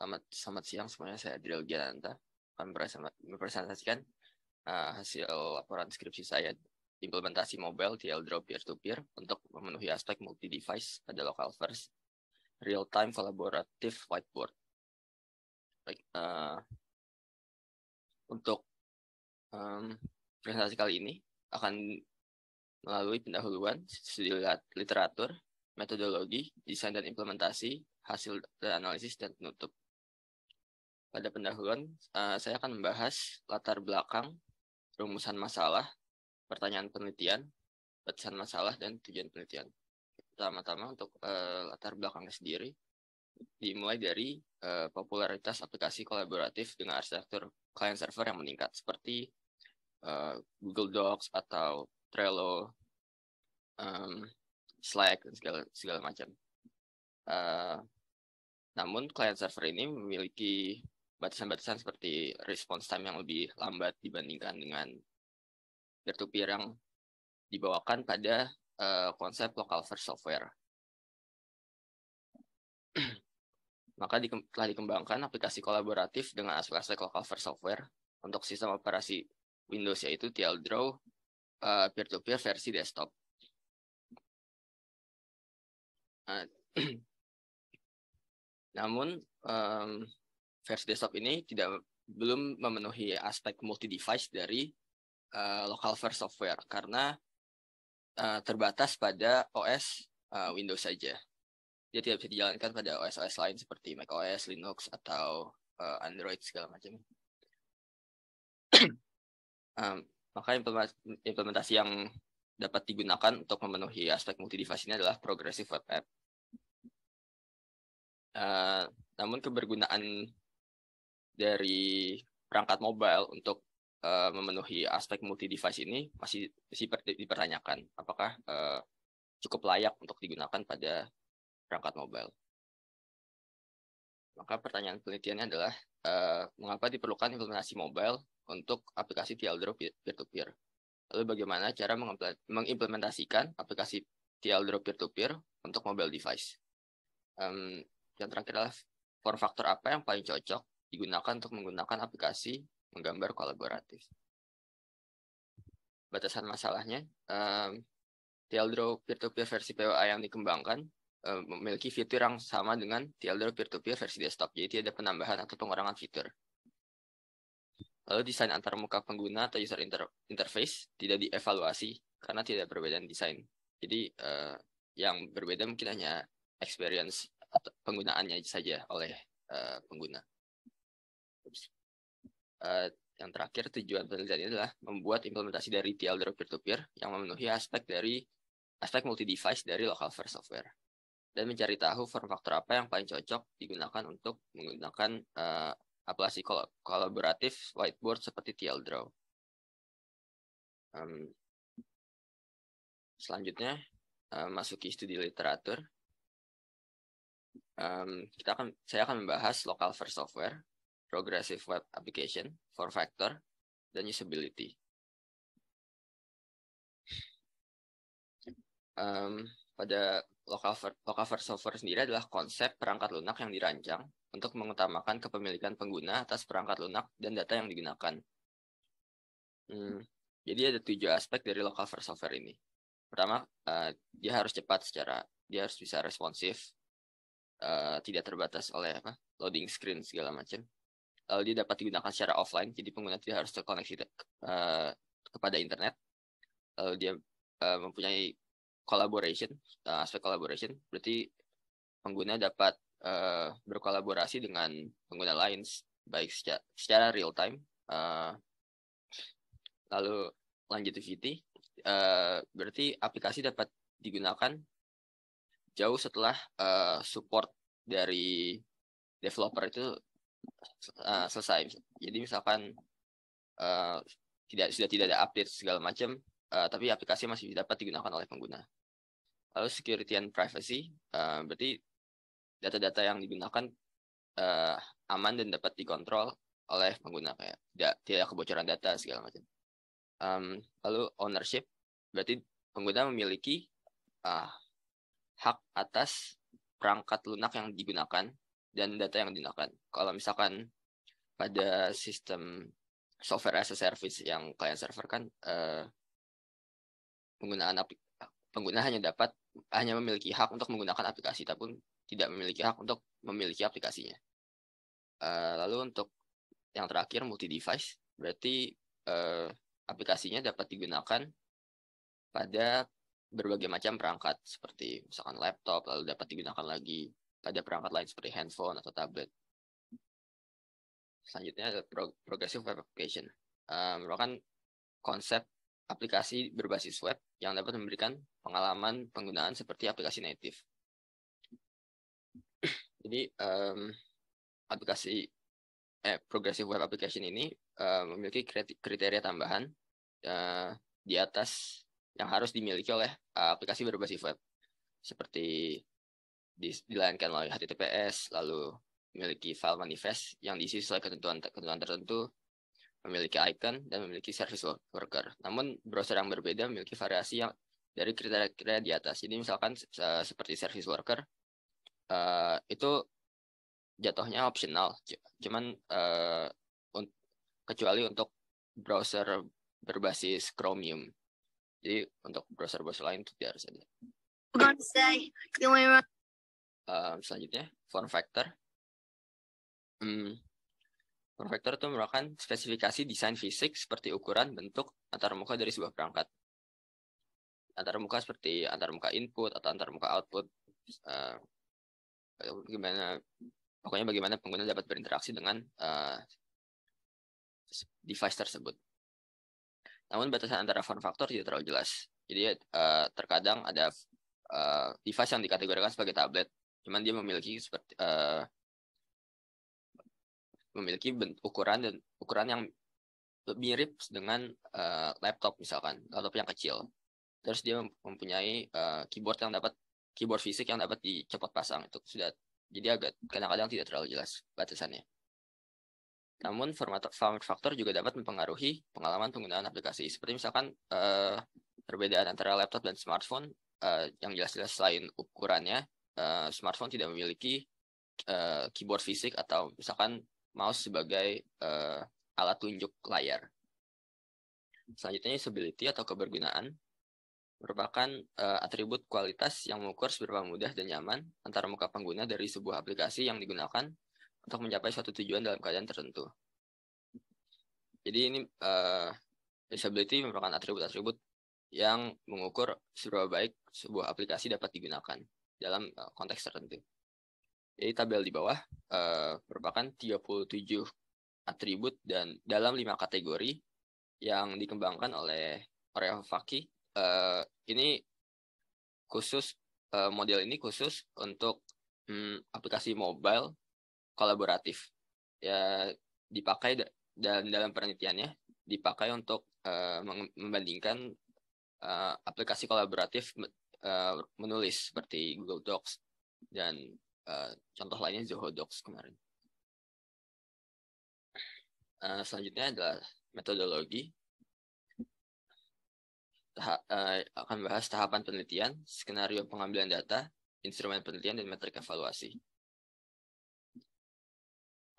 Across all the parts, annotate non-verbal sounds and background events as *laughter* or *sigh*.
Selamat selamat siang semuanya. Saya Adriel Giananta akan mempresentasikan uh, hasil laporan skripsi saya implementasi mobile draw peer-to-peer untuk memenuhi aspek multi-device pada local first real-time collaborative whiteboard. Baik, uh, untuk um, presentasi kali ini akan melalui pendahuluan, studi literatur, metodologi, desain dan implementasi, hasil dan analisis, dan penutup. Pada pendahuluan, uh, saya akan membahas latar belakang, rumusan masalah, pertanyaan penelitian, batasan masalah, dan tujuan penelitian. Pertama-tama untuk uh, latar belakangnya sendiri, dimulai dari uh, popularitas aplikasi kolaboratif dengan arsitektur client-server yang meningkat, seperti uh, Google Docs atau Trello, um, Slack, dan segala, segala macam. Uh, namun client server ini memiliki batasan-batasan seperti response time yang lebih lambat dibandingkan dengan peer-to-peer yang dibawakan pada uh, konsep local first software. *clears throat* Maka di, telah dikembangkan aplikasi kolaboratif dengan aspek-aspek local first software untuk sistem operasi Windows yaitu TLDRAW uh, eh, peer-to-peer versi desktop. Uh, *clears throat* namun um, versi desktop ini tidak belum memenuhi aspek multi device dari uh, local first software karena uh, terbatas pada OS uh, eh, Windows saja. Dia tidak bisa dijalankan pada OS-OS lain seperti macOS, Linux atau uh, Android segala macam. um, *clears throat* maka implementasi yang dapat digunakan untuk memenuhi aspek multi device ini adalah progressive web app. Uh, namun kebergunaan dari perangkat mobile untuk uh, memenuhi aspek multi device ini masih masih dipertanyakan apakah uh, cukup layak untuk digunakan pada perangkat mobile. Maka pertanyaan penelitiannya adalah uh, mengapa diperlukan implementasi mobile untuk aplikasi tl drop peer-to-peer. Lalu bagaimana cara mengimplementasikan aplikasi tl drop peer-to-peer untuk mobile device. Um, yang terakhir adalah form factor apa yang paling cocok digunakan untuk menggunakan aplikasi menggambar kolaboratif. Batasan masalahnya, um, TLDRO peer-to-peer versi PWA yang dikembangkan um, memiliki fitur yang sama dengan TLDRO peer-to-peer versi desktop, jadi ada penambahan atau pengurangan fitur. Lalu desain antar muka pengguna atau user inter interface tidak dievaluasi karena tidak perbedaan desain. Jadi uh, yang berbeda mungkin hanya experience atau penggunaannya saja oleh uh, pengguna. Uh, yang terakhir, tujuan penelitian ini adalah membuat implementasi dari drop peer-to-peer yang memenuhi aspek dari aspek multi-device dari local first software dan mencari tahu form faktor apa yang paling cocok digunakan untuk menggunakan uh, aplikasi kol kolaboratif whiteboard seperti draw. Um, selanjutnya, uh, masuki studi literatur. Um, kita akan, saya akan membahas local first software, Progressive Web Application, for Factor, dan Usability. Um, pada local, local first software sendiri adalah konsep perangkat lunak yang dirancang untuk mengutamakan kepemilikan pengguna atas perangkat lunak dan data yang digunakan. Hmm, jadi ada tujuh aspek dari local first software ini. Pertama, uh, dia harus cepat secara, dia harus bisa responsif, uh, tidak terbatas oleh apa, loading screen segala macam lalu eh, dia dapat digunakan secara offline jadi pengguna tidak harus terkoneksi uh, kepada internet lalu eh, dia uh, mempunyai collaboration uh, aspek collaboration berarti pengguna dapat uh, berkolaborasi dengan pengguna lain baik secara, secara real time uh, lalu longevity uh, berarti aplikasi dapat digunakan jauh setelah uh, support dari developer itu uh, selesai. Jadi misalkan uh, tidak sudah tidak ada update segala macam, uh, tapi aplikasi masih dapat digunakan oleh pengguna. Lalu security and privacy, uh, berarti data-data yang digunakan uh, aman dan dapat dikontrol oleh pengguna kayak tidak tidak kebocoran data segala macam. Um, lalu ownership, berarti pengguna memiliki uh, hak atas perangkat lunak yang digunakan dan data yang digunakan. Kalau misalkan pada sistem software as a service yang kalian server kan uh, penggunaan pengguna hanya dapat hanya memiliki hak untuk menggunakan aplikasi, tapi tidak memiliki hak untuk memiliki aplikasinya. Uh, lalu untuk yang terakhir multi device, berarti uh, aplikasinya dapat digunakan pada berbagai macam perangkat seperti misalkan laptop lalu dapat digunakan lagi pada perangkat lain seperti handphone atau tablet. Selanjutnya ada pro progressive web application. Uh, merupakan konsep aplikasi berbasis web yang dapat memberikan pengalaman penggunaan seperti aplikasi native. *clears throat* Jadi um, aplikasi eh, progressive web application ini uh, memiliki kriteria tambahan uh, di atas yang harus dimiliki oleh uh, aplikasi berbasis web seperti dilayankan melalui HTTPS, lalu memiliki file manifest yang diisi sesuai ketentuan ketentuan tertentu, memiliki icon dan memiliki service worker. Namun browser yang berbeda memiliki variasi yang dari kriteria-kriteria di atas. Jadi misalkan se seperti service worker uh, itu jatuhnya optional, cuman uh, un kecuali untuk browser berbasis Chromium. Jadi untuk browser-browser lain itu tidak harus ada. Eh, selanjutnya form factor. Hmm, form factor itu merupakan spesifikasi desain fisik seperti ukuran, bentuk, antar muka dari sebuah perangkat. Antar muka seperti antar muka input atau antar muka output. Uh, eh, gimana pokoknya bagaimana pengguna dapat berinteraksi dengan uh, device tersebut. Namun batasan antara form factor tidak terlalu jelas. Jadi uh, terkadang ada uh, device yang dikategorikan sebagai tablet, cuman dia memiliki seperti uh, memiliki bentuk, ukuran dan ukuran yang mirip dengan uh, laptop misalkan laptop yang kecil terus dia mempunyai uh, keyboard yang dapat keyboard fisik yang dapat dicopot pasang itu sudah jadi agak kadang-kadang tidak terlalu jelas batasannya namun format format faktor juga dapat mempengaruhi pengalaman penggunaan aplikasi seperti misalkan uh, perbedaan antara laptop dan smartphone uh, yang jelas-jelas selain ukurannya Eh, smartphone tidak memiliki uh, keyboard fisik atau misalkan mouse sebagai uh, alat tunjuk layar. Selanjutnya usability atau kebergunaan merupakan uh, atribut kualitas yang mengukur seberapa mudah dan nyaman antara muka pengguna dari sebuah aplikasi yang digunakan untuk mencapai suatu tujuan dalam keadaan tertentu. Jadi ini uh, usability merupakan atribut-atribut yang mengukur seberapa baik sebuah aplikasi dapat digunakan dalam uh, konteks tertentu. Jadi tabel di bawah uh, merupakan 37 atribut dan dalam lima kategori yang dikembangkan oleh Oreo Faki. Uh, eh, ini khusus uh, model ini khusus untuk um, aplikasi mobile kolaboratif. Ya dipakai dan dalam penelitiannya dipakai untuk uh, membandingkan uh, aplikasi kolaboratif Eh, menulis seperti Google Docs dan uh, contoh lainnya Zoho Docs kemarin. Uh, selanjutnya adalah metodologi. Taha, uh, akan bahas tahapan penelitian, skenario pengambilan data, instrumen penelitian, dan metrik evaluasi.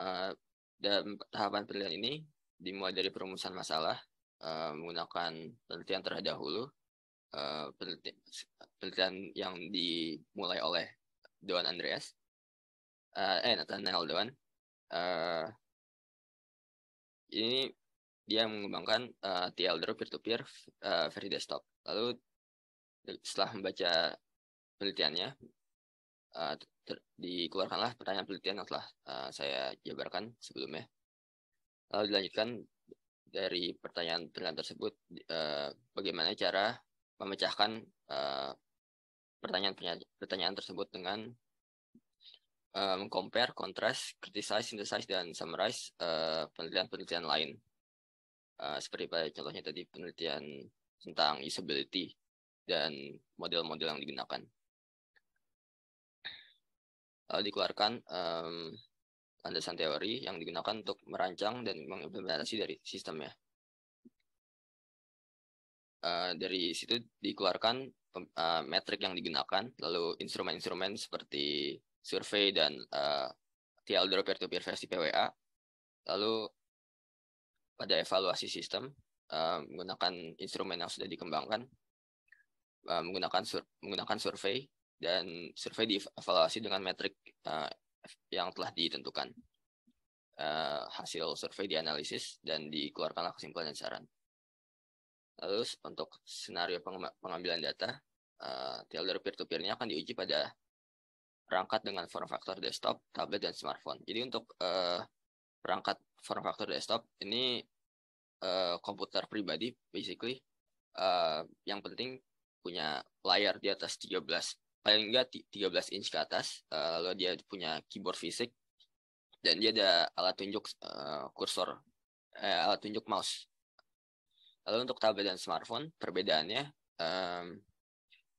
Uh, dan tahapan penelitian ini dimulai dari perumusan masalah, uh, menggunakan penelitian terhadap uh, penelitian, penelitian yang dimulai oleh Doan Andreas, uh, eh Nathaniel Doan. Uh, eh, ini dia mengembangkan uh, eh, TLDRO peer-to-peer uh, Very Desktop. Lalu setelah membaca penelitiannya, uh, dikeluarkanlah pertanyaan penelitian yang telah uh, saya jabarkan sebelumnya. Lalu dilanjutkan dari pertanyaan pertanyaan tersebut, uh, bagaimana cara memecahkan uh, pertanyaan-pertanyaan tersebut dengan um, compare, contrast, criticize, synthesize, dan summarize eh, penelitian-penelitian uh, lain. Uh, seperti pada contohnya tadi penelitian tentang usability dan model-model yang digunakan. Lalu dikeluarkan um, landasan teori yang digunakan untuk merancang dan mengimplementasi dari sistemnya. Uh, dari situ dikeluarkan uh, eh, metrik yang digunakan, lalu instrumen-instrumen seperti survei dan uh, eh, TLDR peer-to-peer versi PWA, lalu pada evaluasi sistem uh, menggunakan instrumen yang sudah dikembangkan, uh, menggunakan sur menggunakan survei dan survei dievaluasi dengan metrik uh, yang telah ditentukan. Uh, hasil survei dianalisis dan dikeluarkanlah kesimpulan dan saran. Lalu untuk senario pengambilan data, uh, eh, TLDR peer to peer akan diuji pada perangkat dengan form faktor desktop, tablet, dan smartphone. Jadi untuk uh, perangkat form faktor desktop ini uh, komputer pribadi basically uh, yang penting punya layar di atas 13 paling enggak 13 inch ke atas uh, lalu dia punya keyboard fisik dan dia ada alat tunjuk uh, kursor eh, alat tunjuk mouse Lalu untuk tablet dan smartphone perbedaannya um,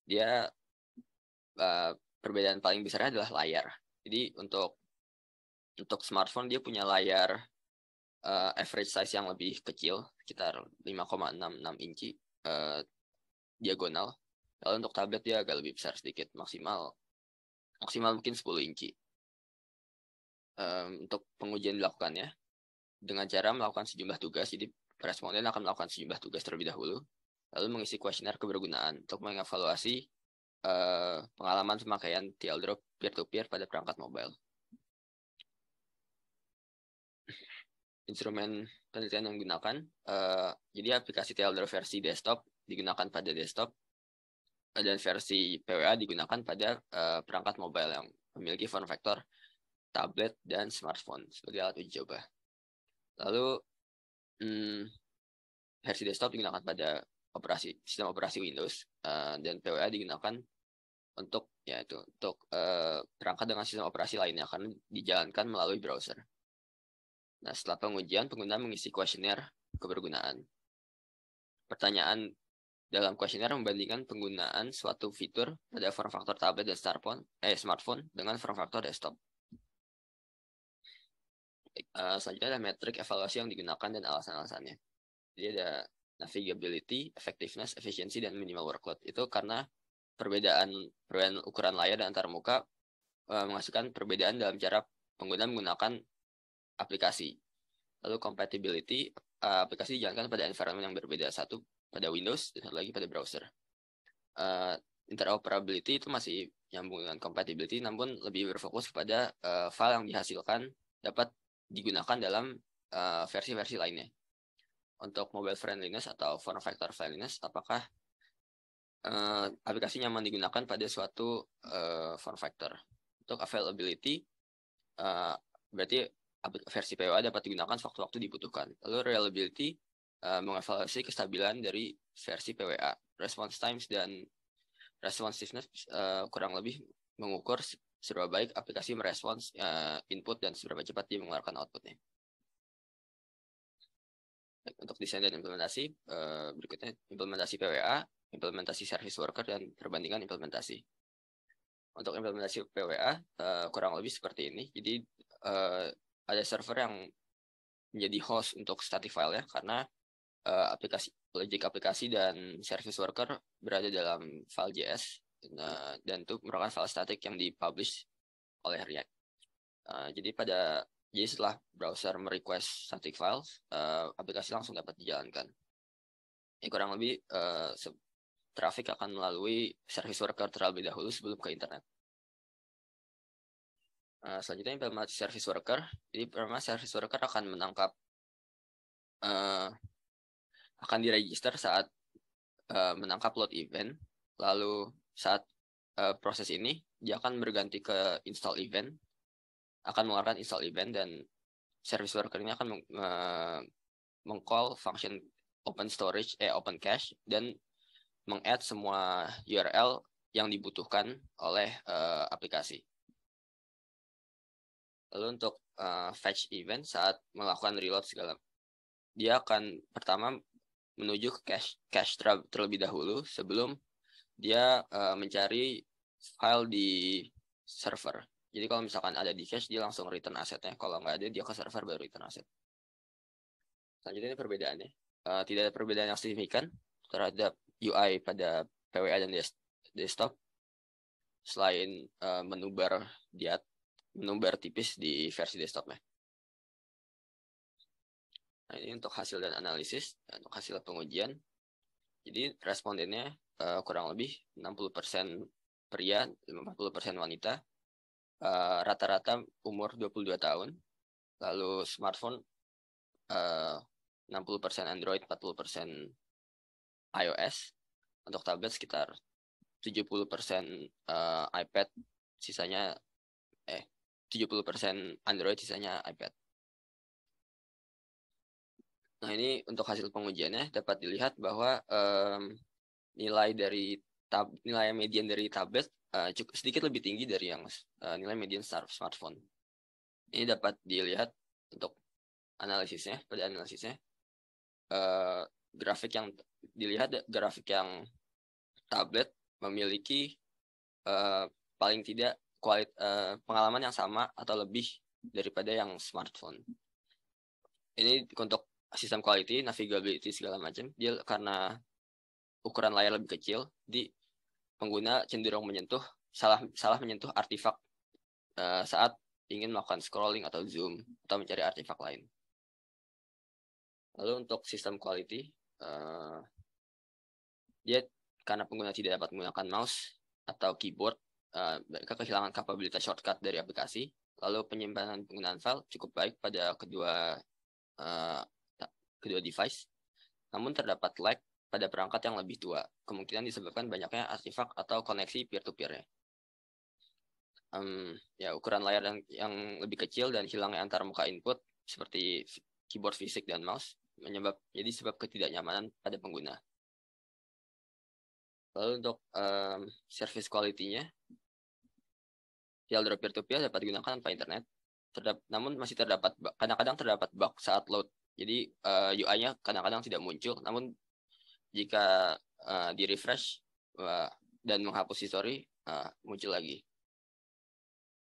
dia uh, perbedaan paling besarnya adalah layar. Jadi untuk untuk smartphone dia punya layar uh, average size yang lebih kecil sekitar 5,66 inci uh, diagonal. Lalu untuk tablet dia agak lebih besar sedikit maksimal maksimal mungkin 10 inci. Um, untuk pengujian dilakukannya dengan cara melakukan sejumlah tugas. Jadi Responden akan melakukan sejumlah tugas terlebih dahulu, lalu mengisi kuesioner kebergunaan untuk mengevaluasi uh, pengalaman pemakaian TLDrop peer-to-peer pada perangkat mobile. Instrumen penelitian yang digunakan, uh, jadi aplikasi TLDrop versi desktop digunakan pada desktop, dan versi PWA digunakan pada uh, perangkat mobile yang memiliki form factor tablet dan smartphone sebagai alat uji coba. Lalu hmm, versi desktop digunakan pada operasi sistem operasi Windows uh, dan PWA digunakan untuk ya itu untuk uh, eh, perangkat dengan sistem operasi lainnya akan dijalankan melalui browser. Nah, setelah pengujian pengguna mengisi kuesioner kebergunaan. Pertanyaan dalam kuesioner membandingkan penggunaan suatu fitur pada form faktor tablet dan smartphone, eh, smartphone dengan form faktor desktop uh, selanjutnya ada metrik evaluasi yang digunakan dan alasan-alasannya. Jadi ada navigability, effectiveness, efficiency, dan minimal workload. Itu karena perbedaan perbedaan ukuran layar dan antarmuka uh, eh, menghasilkan perbedaan dalam cara pengguna menggunakan aplikasi. Lalu compatibility, uh, aplikasi dijalankan pada environment yang berbeda. Satu pada Windows, dan satu lagi pada browser. Uh, interoperability itu masih nyambung dengan compatibility, namun lebih berfokus kepada uh, file yang dihasilkan dapat digunakan dalam eh, versi-versi uh, lainnya. Untuk mobile friendliness atau form factor friendliness, apakah uh, aplikasi nyaman digunakan pada suatu uh, form factor? Untuk availability, uh, berarti versi PWA dapat digunakan waktu waktu dibutuhkan. Lalu reliability, uh, mengevaluasi kestabilan dari versi PWA. Response times dan responsiveness uh, kurang lebih mengukur seberapa baik aplikasi merespons uh, input dan seberapa cepat dia mengeluarkan outputnya. untuk desain dan implementasi, uh, berikutnya implementasi PWA, implementasi service worker, dan perbandingan implementasi. Untuk implementasi PWA, uh, eh, kurang lebih seperti ini. Jadi, uh, ada server yang menjadi host untuk static file ya karena uh, aplikasi logic aplikasi dan service worker berada dalam file JS Nah, dan itu merupakan file static yang dipublish oleh React. Uh, jadi pada jadi setelah browser merequest static files, uh, aplikasi langsung dapat dijalankan. Ya, kurang lebih uh, traffic akan melalui service worker terlebih dahulu sebelum ke internet. Uh, selanjutnya implementasi service worker. Jadi pertama service worker akan menangkap uh, akan diregister saat uh, menangkap load event, lalu saat uh, proses ini dia akan berganti ke install event akan mengeluarkan install event dan service worker ini akan meng uh, mengcall function open storage eh open cache dan meng-add semua URL yang dibutuhkan oleh uh, aplikasi. Lalu untuk uh, fetch event saat melakukan reload segala dia akan pertama menuju ke cache cache terlebih dahulu sebelum dia uh, mencari file di server. Jadi kalau misalkan ada di cache, dia langsung return asetnya. Kalau nggak ada, dia ke server baru return aset. Selanjutnya ini perbedaannya. Uh, tidak ada perbedaan yang signifikan terhadap UI pada PWA dan desktop. Selain uh, menubar menu menubar tipis di versi desktopnya. Nah, ini untuk hasil dan analisis, untuk hasil pengujian. Jadi respondennya uh, kurang lebih 60% persen pria, 40% wanita. Eh, rata-rata uh, umur 22 tahun. Lalu smartphone eh, uh, 60% Android, 40% persen iOS. Untuk tablet sekitar 70% uh, iPad, sisanya eh 70% persen Android, sisanya iPad. Nah, ini untuk hasil pengujiannya dapat dilihat bahwa um, nilai dari tab nilai median dari tablet uh, cukup sedikit lebih tinggi dari yang uh, nilai median smartphone. Ini dapat dilihat untuk analisisnya pada analisisnya uh, grafik yang dilihat ya, grafik yang tablet memiliki uh, paling tidak kualit uh, pengalaman yang sama atau lebih daripada yang smartphone. Ini untuk sistem quality, navigability segala macam. Dia karena ukuran layar lebih kecil, di pengguna cenderung menyentuh salah salah menyentuh artefak uh, eh, saat ingin melakukan scrolling atau zoom atau mencari artefak lain. Lalu untuk sistem quality, uh, dia karena pengguna tidak dapat menggunakan mouse atau keyboard, uh, mereka kehilangan kapabilitas shortcut dari aplikasi. Lalu penyimpanan penggunaan file cukup baik pada kedua uh, kedua device, namun terdapat lag pada perangkat yang lebih tua, kemungkinan disebabkan banyaknya artifak atau koneksi peer to peer Um, ya, ukuran layar yang, yang lebih kecil dan hilangnya antar muka input seperti keyboard fisik dan mouse menyebab jadi sebab ketidaknyamanan pada pengguna. Lalu untuk um, service quality-nya, Fieldro peer-to-peer dapat digunakan tanpa internet, terdap namun masih terdapat kadang-kadang terdapat bug saat load. Jadi uh, eh, UI-nya kadang-kadang tidak muncul, namun jika uh, eh, di refresh uh, eh, dan menghapus history uh, muncul lagi.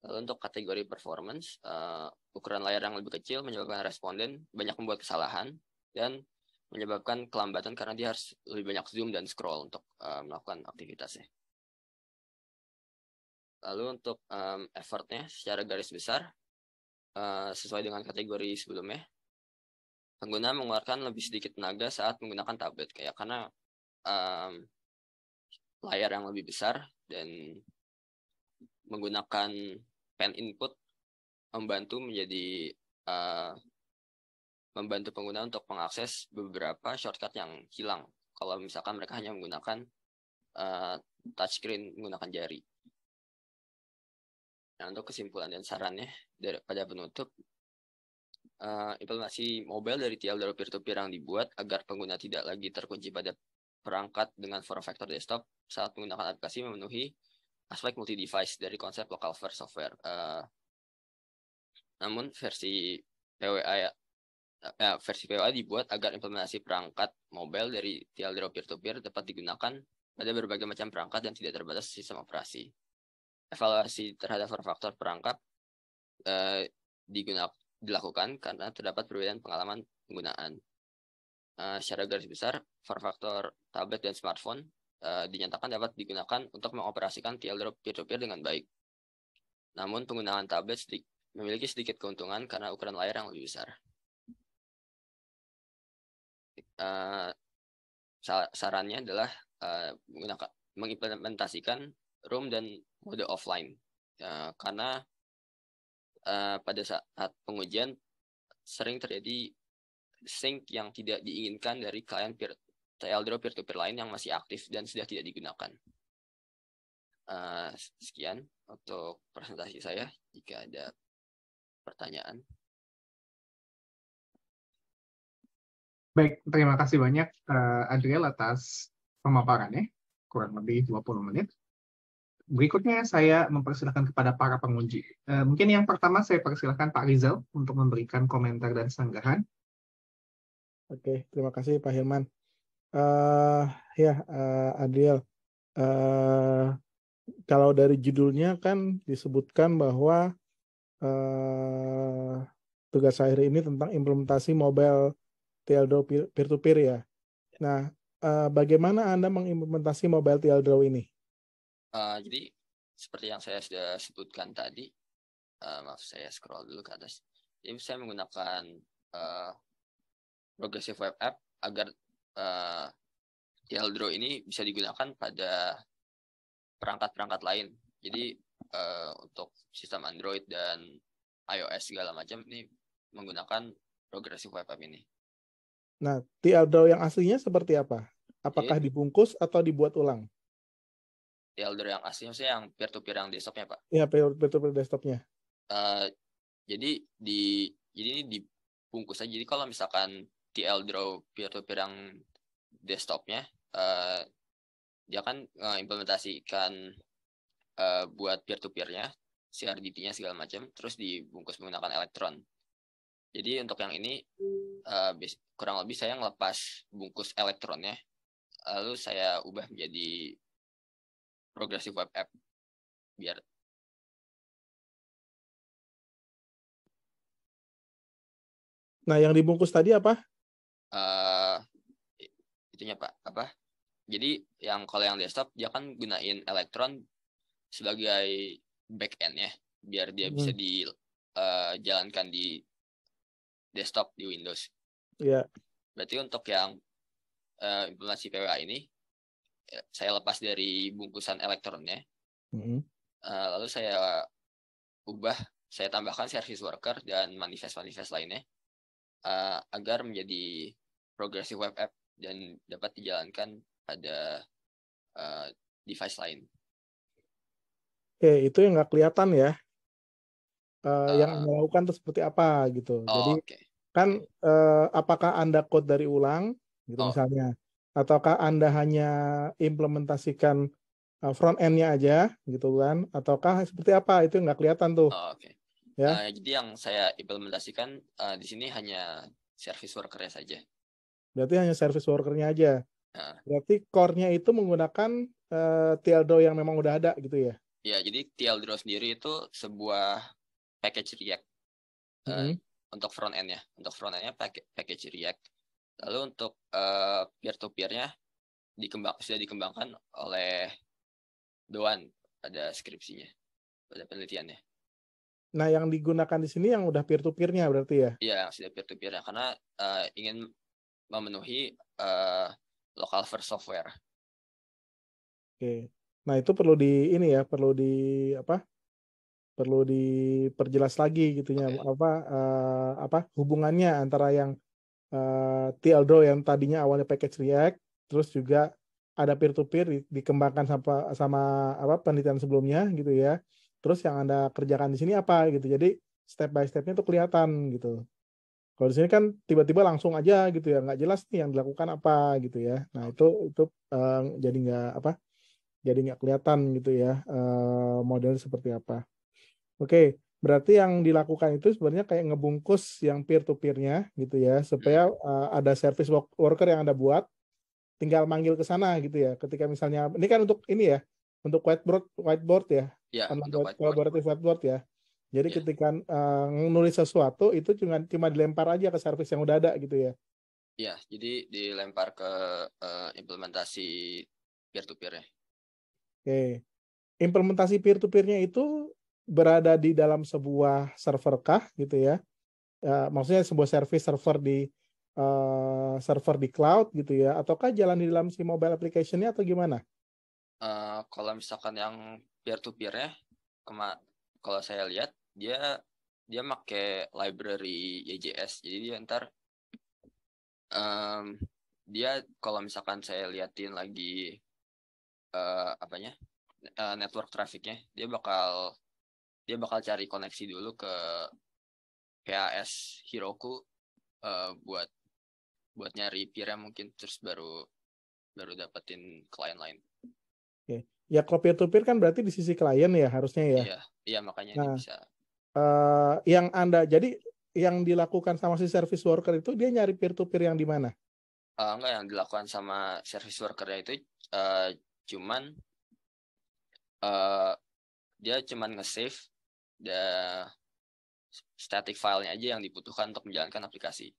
Lalu untuk kategori performance, uh, ukuran layar yang lebih kecil menyebabkan responden banyak membuat kesalahan dan menyebabkan kelambatan karena dia harus lebih banyak zoom dan scroll untuk uh, melakukan aktivitasnya. Lalu untuk um, effortnya secara garis besar, uh, sesuai dengan kategori sebelumnya, pengguna mengeluarkan lebih sedikit tenaga saat menggunakan tablet kayak karena um, layar yang lebih besar dan menggunakan pen input membantu menjadi uh, membantu pengguna untuk mengakses beberapa shortcut yang hilang kalau misalkan mereka hanya menggunakan uh, touchscreen menggunakan jari. Nah, untuk kesimpulan dan sarannya pada penutup, uh, implementasi mobile dari dari peer-to-peer yang dibuat agar pengguna tidak lagi terkunci pada perangkat dengan form factor desktop saat menggunakan aplikasi memenuhi aspek multi-device dari konsep local first software. Uh, namun versi PWA ya, ya, versi PWA dibuat agar implementasi perangkat mobile dari TLDR peer-to-peer dapat digunakan pada berbagai macam perangkat dan tidak terbatas sistem operasi. Evaluasi terhadap form factor perangkat eh, digunakan dilakukan karena terdapat perbedaan pengalaman penggunaan. Uh, secara garis besar, faktor tablet dan smartphone uh, dinyatakan dapat digunakan untuk mengoperasikan Tiel peer-to-peer dengan baik. Namun, penggunaan tablet sedi memiliki sedikit keuntungan karena ukuran layar yang lebih besar. Uh, sarannya adalah uh, mengimplementasikan room dan mode offline uh, karena Eh, pada saat pengujian sering terjadi sync yang tidak diinginkan dari klien peer TLDRO peer-to-peer lain yang masih aktif dan sudah tidak digunakan. Uh, sekian untuk presentasi saya. Jika ada pertanyaan. Baik, terima kasih banyak uh, eh, Adriel atas pemaparannya. Kurang lebih 20 menit berikutnya saya mempersilahkan kepada para pengunjung. Eh, mungkin yang pertama saya persilahkan Pak Rizal untuk memberikan komentar dan sanggahan. Oke, terima kasih Pak Hilman. Uh, ya, uh, eh, Adil, uh, kalau dari judulnya kan disebutkan bahwa uh, tugas akhir ini tentang implementasi mobile TLDO peer-to-peer ya. Nah, uh, bagaimana Anda mengimplementasi mobile TLDO ini? Uh, jadi seperti yang saya sudah sebutkan tadi, uh, maaf saya scroll dulu ke atas. Jadi saya menggunakan uh, progressive web app agar uh, TL Draw ini bisa digunakan pada perangkat-perangkat lain. Jadi uh, untuk sistem Android dan iOS segala macam ini menggunakan progressive web app ini. Nah, TL Draw yang aslinya seperti apa? Apakah Jadi, dibungkus atau dibuat ulang? Elder yang asli maksudnya yang peer to peer yang desktopnya pak? Iya peer to peer desktopnya. Uh, jadi di jadi ini dibungkus aja. Jadi kalau misalkan TL Draw peer to peer yang desktopnya, uh, dia kan uh, implementasikan uh, buat peer to peernya, CRDT-nya segala macam, terus dibungkus menggunakan elektron. Jadi untuk yang ini uh, kurang lebih saya ngelepas bungkus elektronnya, lalu saya ubah menjadi progresif web app biar Nah, yang dibungkus tadi apa? Uh, itunya Pak, apa? Jadi yang kalau yang desktop dia kan gunain elektron sebagai back end ya, biar dia hmm. bisa dijalankan eh, uh, di desktop di Windows. Iya. Yeah. Berarti untuk yang uh, implementasi PWA ini saya lepas dari bungkusan elektronnya. Mm -hmm. uh, lalu saya ubah, saya tambahkan service worker dan manifest-manifest lainnya uh, agar menjadi progressive web app dan dapat dijalankan pada uh, device lain. Oke, itu yang nggak kelihatan ya. Uh, uh, yang melakukan itu seperti apa gitu. Oh, Jadi okay. kan uh, apakah anda code dari ulang gitu oh. misalnya ataukah Anda hanya implementasikan uh, front end-nya aja gitu kan ataukah seperti apa itu nggak kelihatan tuh. Oh, Oke. Okay. Ya. Uh, jadi yang saya implementasikan uh, di sini hanya service worker-nya saja. Berarti hanya service worker-nya aja. Uh. Berarti core-nya itu menggunakan uh, TLDO yang memang udah ada gitu ya. Ya, jadi TLDO sendiri itu sebuah package React. Uh, mm -hmm. untuk front end-nya. Untuk front end-nya package React Lalu untuk uh, peer-to-peernya dikembang sudah dikembangkan oleh Doan ada skripsinya, pada penelitiannya. Nah, yang digunakan di sini yang udah peer-to-peernya berarti ya? Iya, sudah peer-to-peernya karena uh, ingin memenuhi uh, local first software. Oke. Nah, itu perlu di ini ya, perlu di apa? Perlu diperjelas lagi gitunya okay. apa uh, apa hubungannya antara yang uh, eh, TL Draw yang tadinya awalnya package React, terus juga ada peer-to-peer dikembangkan sama, sama apa penelitian sebelumnya gitu ya. Terus yang Anda kerjakan di sini apa gitu. Jadi step by stepnya itu kelihatan gitu. Kalau di sini kan tiba-tiba langsung aja gitu ya, nggak jelas nih yang dilakukan apa gitu ya. Nah itu itu uh, jadi nggak apa, jadi nggak kelihatan gitu ya uh, eh, model seperti apa. Oke, okay. Berarti yang dilakukan itu sebenarnya kayak ngebungkus yang peer-to-peernya gitu ya, supaya uh, ada service worker yang Anda buat, tinggal manggil ke sana gitu ya. Ketika misalnya, ini kan untuk ini ya, untuk whiteboard whiteboard ya, ya untuk whiteboard. collaborative whiteboard ya. Jadi ya. ketika uh, nulis sesuatu itu cuma cuma dilempar aja ke service yang udah ada gitu ya. Iya, jadi dilempar ke uh, implementasi peer to peernya Oke. Okay implementasi peer to peernya itu berada di dalam sebuah server kah gitu ya? ya maksudnya sebuah service server di uh, server di cloud gitu ya? Ataukah jalan di dalam si mobile applicationnya atau gimana? Uh, kalau misalkan yang peer to peer ya, kalau saya lihat dia dia make library YJS jadi dia ntar um, dia kalau misalkan saya liatin lagi uh, apanya uh, network trafficnya dia bakal dia bakal cari koneksi dulu ke PAS Hiroku uh, buat buat nyari peer mungkin terus baru baru dapetin klien lain. Oke. Okay. Ya kalau peer to peer kan berarti di sisi klien ya harusnya ya. Iya, iya makanya nah, bisa. Uh, yang Anda jadi yang dilakukan sama si service worker itu dia nyari peer to peer yang di mana? Uh, enggak yang dilakukan sama service worker itu uh, cuman uh, dia cuman nge-save the ya, static filenya aja yang dibutuhkan untuk menjalankan aplikasi.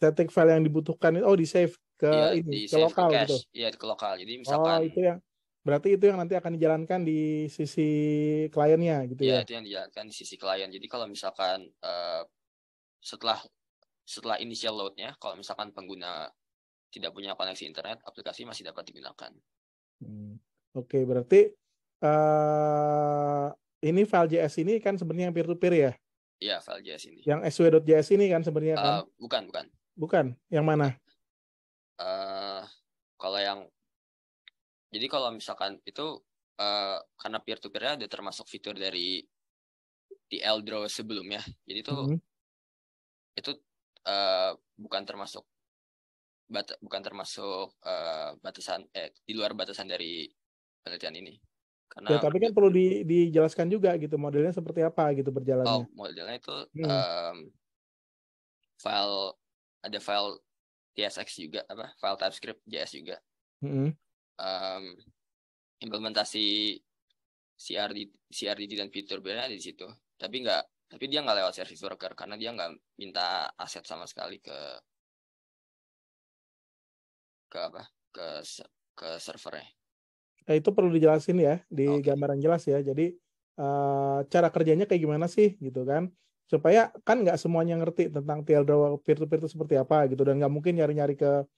Static file yang dibutuhkan oh di save ke ya, ini di ke lokal gitu. Iya, ke lokal. Jadi misalkan Oh, itu yang berarti itu yang nanti akan dijalankan di sisi kliennya gitu iya, ya. Iya, itu yang dijalankan di sisi klien. Jadi kalau misalkan uh, setelah setelah initial loadnya kalau misalkan pengguna tidak punya koneksi internet, aplikasi masih dapat digunakan. Hmm. Oke, okay, berarti uh, ini file JS ini kan sebenarnya yang peer to peer ya? Iya, file JS ini. Yang sw.js ini kan sebenarnya uh, kan? Eh, bukan, bukan. Bukan. Yang mana? Uh, kalau yang jadi kalau misalkan itu uh, karena peer to peer ada termasuk fitur dari di Draw sebelumnya. Jadi itu -hmm. itu uh, bukan termasuk bukan termasuk uh, batasan eh di luar batasan dari penelitian ini. Karena ya, tapi kan perlu di, dijelaskan juga gitu modelnya seperti apa gitu berjalannya. Oh, modelnya itu hmm. um, file ada file JSX juga apa file TypeScript JS juga. Hmm. Um, implementasi CRD CRDT dan fitur beda ada di situ. Tapi nggak tapi dia nggak lewat service worker karena dia nggak minta aset sama sekali ke ke apa ke ke servernya. Nah, itu perlu dijelasin ya di okay. gambaran jelas ya. Jadi uh, cara kerjanya kayak gimana sih gitu kan? Supaya kan nggak semuanya ngerti tentang TLDR peer-to-peer itu seperti apa gitu dan nggak mungkin nyari-nyari ke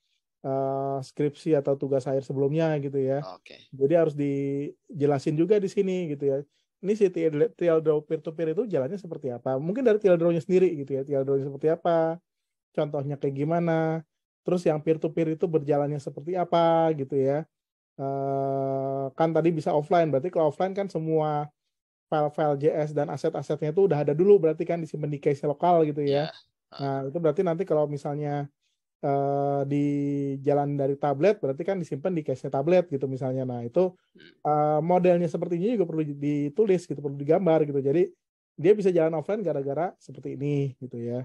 uh, skripsi atau tugas akhir sebelumnya gitu ya. Okay. Jadi harus dijelasin juga di sini gitu ya. Ini si TLDR peer-to-peer itu jalannya seperti apa? Mungkin dari TLDR-nya sendiri gitu ya. TLDR seperti apa? Contohnya kayak gimana? Terus yang peer-to-peer itu berjalannya seperti apa gitu ya Eh, kan tadi bisa offline berarti kalau offline kan semua file-file JS dan aset-asetnya itu udah ada dulu berarti kan disimpan di case lokal gitu ya. Yeah. Nah, itu berarti nanti kalau misalnya uh, di jalan dari tablet berarti kan disimpan di case tablet gitu misalnya. Nah, itu uh, modelnya seperti ini juga perlu ditulis gitu, perlu digambar gitu. Jadi dia bisa jalan offline gara-gara seperti ini gitu ya.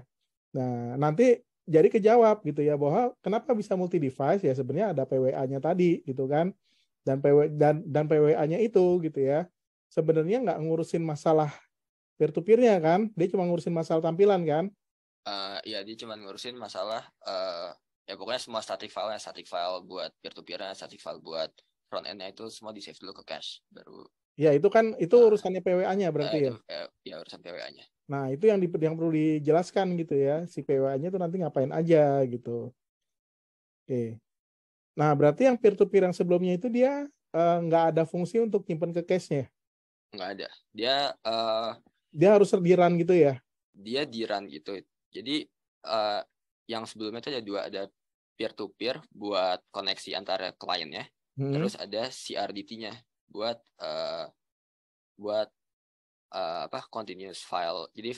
Nah, nanti jadi kejawab gitu ya bahwa kenapa bisa multi device ya sebenarnya ada PWA-nya tadi gitu kan dan PW dan dan PWA-nya itu gitu ya sebenarnya nggak ngurusin masalah peer to peer kan dia cuma ngurusin masalah tampilan kan uh, ya dia cuma ngurusin masalah uh, ya pokoknya semua static file ya static file buat peer to peer nya static file buat front end nya itu semua di save dulu ke cache baru ya itu kan itu eh, urusannya PWA-nya berarti uh, ya, ya ya urusan PWA-nya Nah, itu yang di, yang perlu dijelaskan gitu ya. Si PWA-nya itu nanti ngapain aja gitu. Oke. Nah, berarti yang peer to peer yang sebelumnya itu dia eh, nggak uh, ada fungsi untuk nyimpan ke cache-nya. Nggak ada. Dia uh, dia harus diran gitu ya. Dia diran gitu. Jadi uh, yang sebelumnya itu ada dua, ada peer to peer buat koneksi antara kliennya. Hmm. Terus ada CRDT-nya buat uh, buat Eh, apa continuous file. Jadi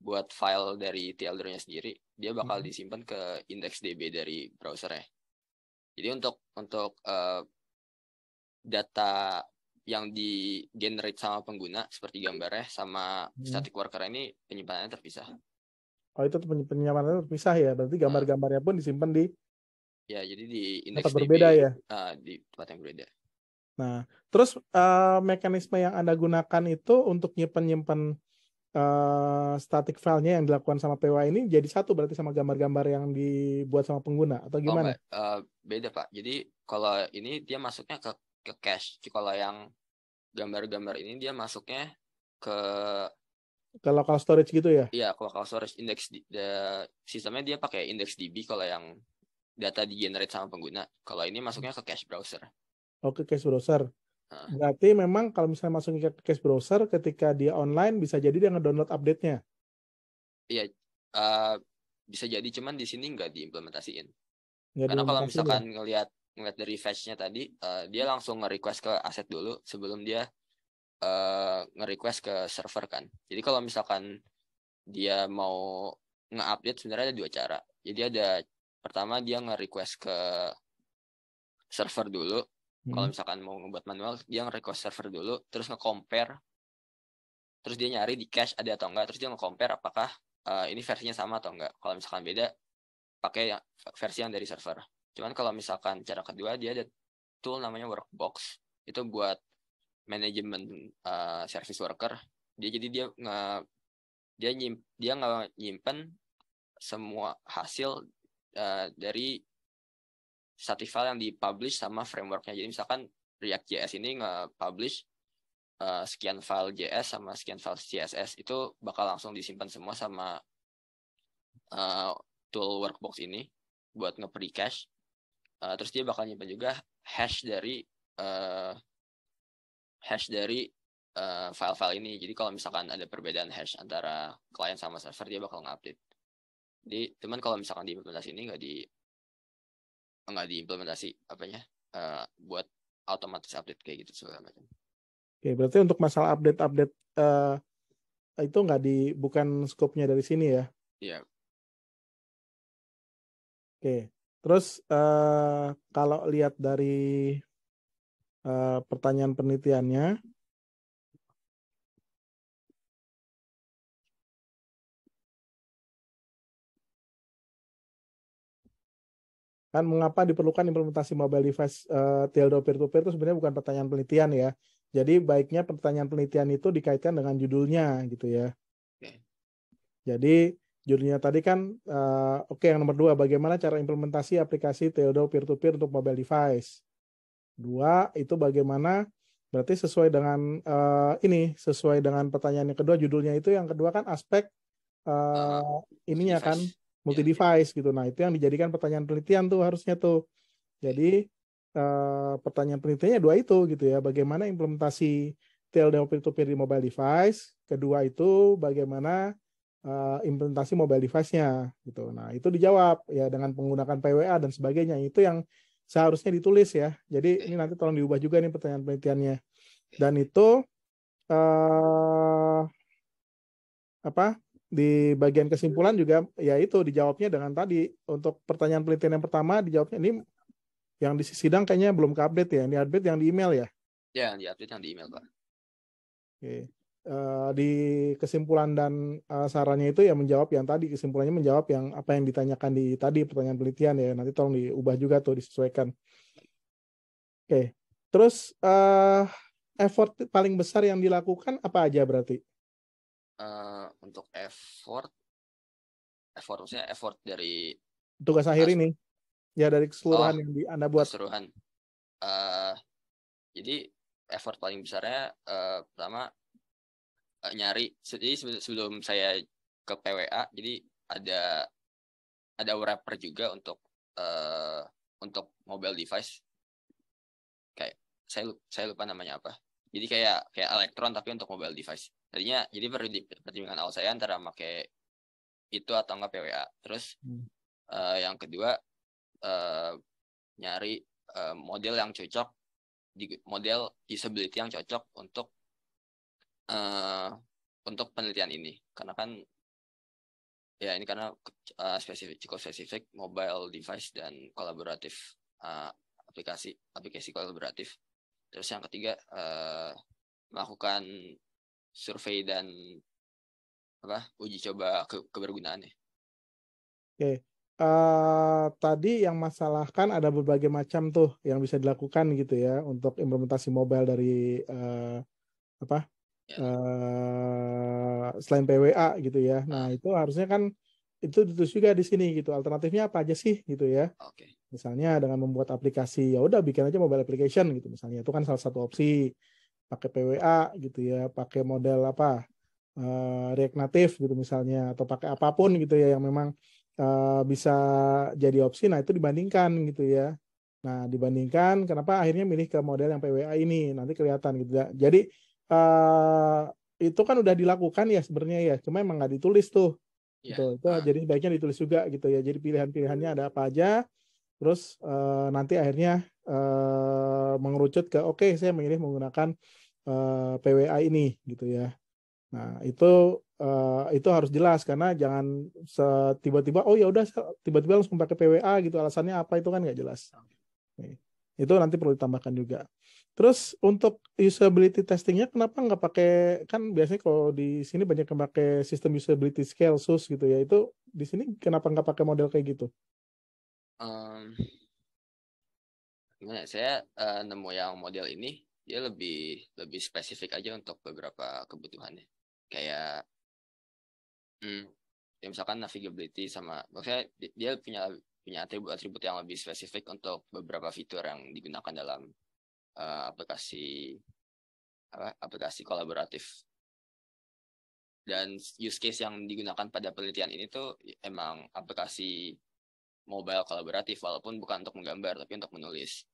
buat file dari TLDR-nya sendiri, dia bakal hmm. disimpan ke indeks DB dari browsernya. Jadi untuk untuk uh, data yang di generate sama pengguna seperti gambarnya sama hmm. static worker ini penyimpanannya terpisah. Oh itu penyimpanannya terpisah ya. Berarti gambar-gambarnya ah. pun disimpan di Ya, jadi di indeks DB berbeda ya. Uh, di tempat yang berbeda. Nah, terus uh, mekanisme yang Anda gunakan itu untuk nyimpen-nyimpen uh, static file-nya yang dilakukan sama PWA ini jadi satu berarti sama gambar-gambar yang dibuat sama pengguna atau oh, gimana? Oh, uh, beda pak. Jadi kalau ini dia masuknya ke ke cache. Kalau yang gambar-gambar ini dia masuknya ke ke local storage gitu ya? Iya, ke local storage index di, the, sistemnya dia pakai index DB kalau yang data di generate sama pengguna. Kalau ini masuknya ke cache browser. Oke, case browser. Berarti memang kalau misalnya masuk ke case browser, ketika dia online bisa jadi dia ngedownload update-nya. Iya, uh, bisa jadi cuman di sini nggak diimplementasiin. Nggak Karena kalau misalkan ya? ngelihat ngelihat dari fetch-nya tadi, uh, dia langsung nge-request ke aset dulu sebelum dia uh, nge-request ke server kan. Jadi kalau misalkan dia mau nge-update sebenarnya ada dua cara. Jadi ada pertama dia nge-request ke server dulu Hmm. Kalau misalkan mau ngebuat manual, dia nge-request server dulu, terus nge-compare, terus dia nyari di cache ada atau enggak, terus dia nge-compare apakah uh, ini versinya sama atau enggak. Kalau misalkan beda, pakai ya, versi yang dari server. Cuman kalau misalkan cara kedua, dia ada tool namanya Workbox. Itu buat manajemen uh, eh, service worker. Dia jadi dia nge dia nyim, dia nggak nyimpen semua hasil uh, dari file yang dipublish sama frameworknya. Jadi misalkan React JS ini nge-publish uh, sekian file JS sama sekian file CSS itu bakal langsung disimpan semua sama uh, tool workbox ini buat nge Uh, eh, terus dia bakal nyimpan juga hash dari uh, hash dari file-file uh, file -file ini. Jadi kalau misalkan ada perbedaan hash antara client sama server, dia bakal ngupdate. Jadi, cuman kalau misalkan di implementasi ini nggak di nggak diimplementasi apanya uh, buat otomatis update kayak gitu segala macam. Oke, berarti untuk masalah update-update uh, itu nggak di bukan skopnya dari sini ya? Iya. Yeah. Oke, terus uh, kalau lihat dari uh, pertanyaan penelitiannya, kan mengapa diperlukan implementasi mobile device uh, eh, TLDO peer-to-peer itu sebenarnya bukan pertanyaan penelitian ya. Jadi baiknya pertanyaan penelitian itu dikaitkan dengan judulnya gitu ya. Jadi judulnya tadi kan uh, oke okay, yang nomor dua bagaimana cara implementasi aplikasi TLDO peer-to-peer untuk mobile device. Dua itu bagaimana berarti sesuai dengan uh, ini sesuai dengan pertanyaan yang kedua judulnya itu yang kedua kan aspek uh, ininya kan, device. kan multi ya, ya. device gitu. Nah, itu yang dijadikan pertanyaan penelitian tuh harusnya tuh. Jadi eh, pertanyaan penelitiannya dua itu gitu ya. Bagaimana implementasi TLDO peer-to-peer di mobile device, kedua itu bagaimana uh, implementasi mobile device-nya gitu. Nah, itu dijawab ya dengan menggunakan PWA dan sebagainya. Itu yang seharusnya ditulis ya. Jadi ini nanti tolong diubah juga nih pertanyaan penelitiannya. Dan itu uh, apa? di bagian kesimpulan juga ya itu dijawabnya dengan tadi untuk pertanyaan penelitian yang pertama dijawabnya ini yang di sidang kayaknya belum ke update ya, ini update yang di email ya. Ya, yang di update yang di email pak. Oke. Uh, di kesimpulan dan uh, sarannya itu ya menjawab yang tadi kesimpulannya menjawab yang apa yang ditanyakan di tadi pertanyaan penelitian ya nanti tolong diubah juga tuh disesuaikan. Oke, terus uh, effort paling besar yang dilakukan apa aja berarti? uh, untuk effort effort maksudnya effort dari tugas akhir ini ya dari keseluruhan oh, yang di anda buat keseluruhan uh, jadi effort paling besarnya uh, pertama uh, nyari jadi sebelum saya ke PWA jadi ada ada wrapper juga untuk uh, untuk mobile device kayak saya saya lupa namanya apa jadi kayak kayak elektron tapi untuk mobile device artinya jadi perlu dipertimbangkan awal saya antara pakai itu atau enggak PWA. Terus hmm. uh, yang kedua uh, nyari uh, model yang cocok di model disability yang cocok untuk uh, untuk penelitian ini karena kan ya ini karena uh, spesifik cukup spesifik mobile device dan kolaboratif uh, aplikasi aplikasi kolaboratif terus yang ketiga uh, melakukan survei dan apa uji coba ke kebergunaannya. Oke, okay. uh, eh, tadi yang masalah kan ada berbagai macam tuh yang bisa dilakukan gitu ya untuk implementasi mobile dari uh, apa uh, selain PWA gitu ya. Ah. Nah itu harusnya kan itu ditulis juga di sini gitu. Alternatifnya apa aja sih gitu ya? Oke. Misalnya dengan membuat aplikasi, ya udah bikin aja mobile application gitu misalnya. Itu kan salah satu opsi pakai PWA gitu ya, pakai model apa uh, eh, React Native gitu misalnya, atau pakai apapun gitu ya yang memang uh, bisa jadi opsi. Nah itu dibandingkan gitu ya. Nah dibandingkan, kenapa akhirnya milih ke model yang PWA ini nanti kelihatan gitu. Ya. Jadi uh, itu kan udah dilakukan ya sebenarnya ya, cuma emang nggak ditulis tuh. Yeah. Gitu. Itu ah. jadi baiknya ditulis juga gitu ya. Jadi pilihan-pilihannya ada apa aja. Terus uh, nanti akhirnya uh, mengerucut ke oke okay, saya memilih menggunakan Eh, PWA ini gitu ya. Nah, itu eh, itu harus jelas karena jangan tiba-tiba oh ya udah tiba-tiba langsung pakai PWA gitu alasannya apa itu kan nggak jelas. itu nanti perlu ditambahkan juga. Terus untuk usability testingnya kenapa nggak pakai kan biasanya kalau di sini banyak yang pakai sistem usability scale SUS gitu ya itu di sini kenapa nggak pakai model kayak gitu? Um, saya uh, nemu yang model ini dia lebih lebih spesifik aja untuk beberapa kebutuhannya kayak hmm, ya misalkan navigability sama maksudnya dia punya punya atribut-atribut yang lebih spesifik untuk beberapa fitur yang digunakan dalam uh, aplikasi apa aplikasi kolaboratif dan use case yang digunakan pada penelitian ini tuh ya, emang aplikasi mobile kolaboratif walaupun bukan untuk menggambar tapi untuk menulis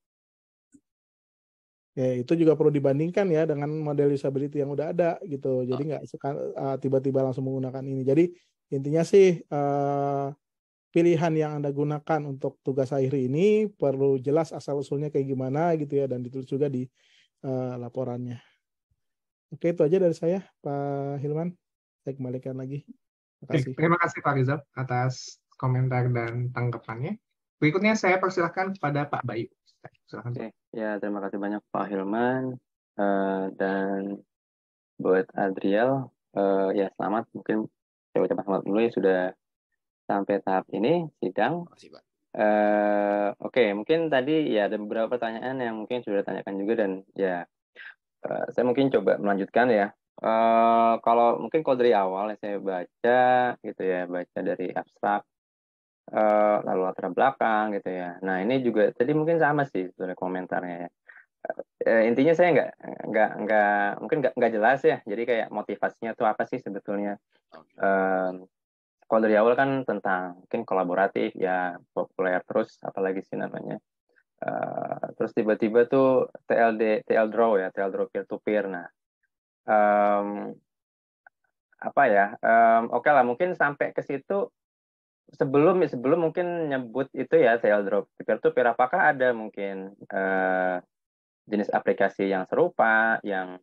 ya itu juga perlu dibandingkan ya dengan model disability yang udah ada gitu jadi ah. nggak okay. Eh, tiba-tiba langsung menggunakan ini jadi intinya sih uh, pilihan yang anda gunakan untuk tugas akhir ini perlu jelas asal usulnya kayak gimana gitu ya dan ditulis juga di uh, laporannya oke itu aja dari saya pak Hilman saya kembalikan lagi terima kasih, terima kasih pak Rizal atas komentar dan tanggapannya Berikutnya saya persilahkan kepada Pak Bayu. Silahkan. Oke, ya terima kasih banyak Pak Hilman uh, dan buat Adriel. Uh, ya selamat mungkin saya ucapkan selamat dulu ya sudah sampai tahap ini sidang. Terima kasih, Uh, Oke, okay, mungkin tadi ya ada beberapa pertanyaan yang mungkin sudah tanyakan juga dan ya uh, saya mungkin coba melanjutkan ya. Uh, kalau mungkin kalau dari awal ya, saya baca gitu ya, baca dari abstrak uh, lalu latar belakang gitu ya. Nah ini juga tadi mungkin sama sih sebenarnya komentarnya ya. Uh, intinya saya nggak nggak nggak mungkin nggak nggak jelas ya. Jadi kayak motivasinya tuh apa sih sebetulnya? Uh, kalau dari awal kan tentang mungkin kolaboratif ya populer terus apalagi sih namanya. Uh, terus tiba-tiba tuh TLD TL draw ya TL draw peer to peer. Nah um, apa ya? Um, Oke okay lah mungkin sampai ke situ sebelum sebelum mungkin nyebut itu ya sale drop peer to peer apakah ada mungkin uh, jenis aplikasi yang serupa yang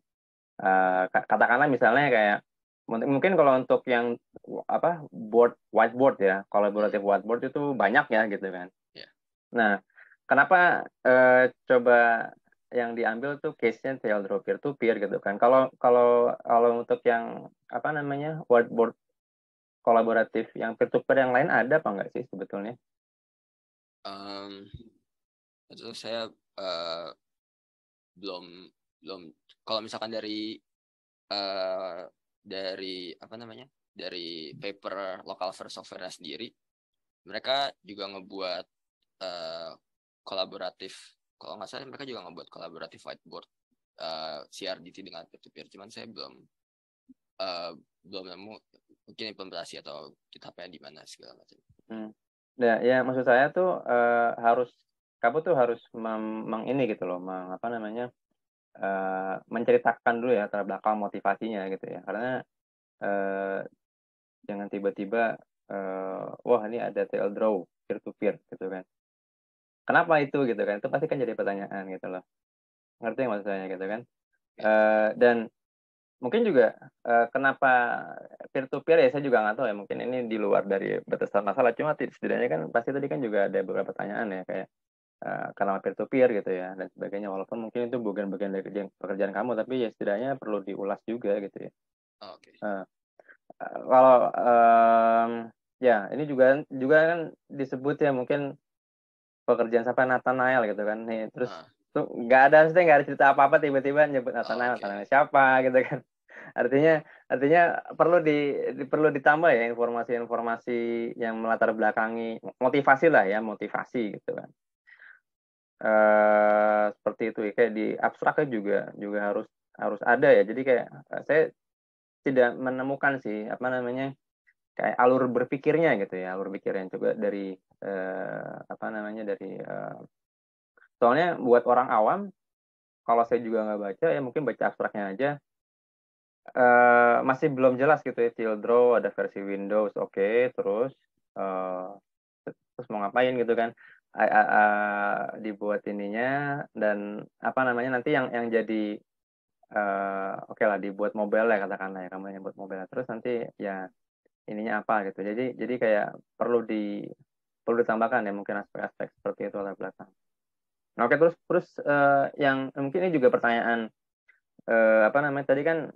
uh, katakanlah misalnya kayak mungkin kalau untuk yang apa board whiteboard ya kolaboratif whiteboard itu banyak ya gitu kan yeah. nah kenapa uh, coba yang diambil tuh case-nya sale drop peer to peer gitu kan kalau kalau kalau untuk yang apa namanya whiteboard kolaboratif yang peer to peer yang lain ada apa enggak sih sebetulnya? Um, itu saya uh, belum belum kalau misalkan dari uh, dari apa namanya dari paper local first software sendiri mereka juga ngebuat uh, kolaboratif kalau nggak salah mereka juga ngebuat kolaboratif whiteboard uh, CRDT dengan peer to peer cuman saya belum uh, belum nemu mungkin implementasi atau GitHub-nya di mana segala macam. Hmm. Ya, ya maksud saya tuh uh, harus kamu tuh harus mem, meng ini gitu loh, meng, apa namanya? Uh, menceritakan dulu ya terbelakang belakang motivasinya gitu ya. Karena uh, jangan tiba-tiba uh, wah ini ada tail draw peer to peer gitu kan. Kenapa itu gitu kan? Itu pasti kan jadi pertanyaan gitu loh. Ngerti yang maksud saya gitu kan? Uh, dan mungkin juga uh, kenapa peer to peer ya saya juga nggak tahu ya mungkin ini di luar dari batasan masalah cuma setidaknya kan pasti tadi kan juga ada beberapa pertanyaan ya kayak uh, kenapa peer to peer gitu ya dan sebagainya walaupun mungkin itu bukan bagian dari pekerjaan kamu tapi ya setidaknya perlu diulas juga gitu ya. Oke. Okay. Uh, eh, kalau um, ya ini juga juga kan disebut ya mungkin pekerjaan siapa Nathanael gitu kan nih terus uh. tuh nggak ada sih nggak ada cerita apa apa tiba-tiba nyebut Nathanael oh, okay. Nathanael siapa gitu kan artinya artinya perlu di, di perlu ditambah ya informasi-informasi yang melatar belakangi motivasi lah ya motivasi gitu kan e, seperti itu ya, kayak di abstraknya juga juga harus harus ada ya jadi kayak eh, saya tidak menemukan sih apa namanya kayak alur berpikirnya gitu ya alur yang coba dari e, apa namanya dari e, soalnya buat orang awam kalau saya juga nggak baca ya mungkin baca abstraknya aja uh, masih belum jelas gitu ya Tile ada versi Windows oke okay, terus uh, terus mau ngapain gitu kan I, I, I, dibuat ininya dan apa namanya nanti yang yang jadi uh, oke okay lah dibuat mobile ya katakanlah ya kamu yang buat mobile terus nanti ya ininya apa gitu jadi jadi kayak perlu di perlu ditambahkan ya mungkin aspek-aspek seperti itu oleh belakang. Nah, oke terus terus uh, yang mungkin ini juga pertanyaan uh, apa namanya tadi kan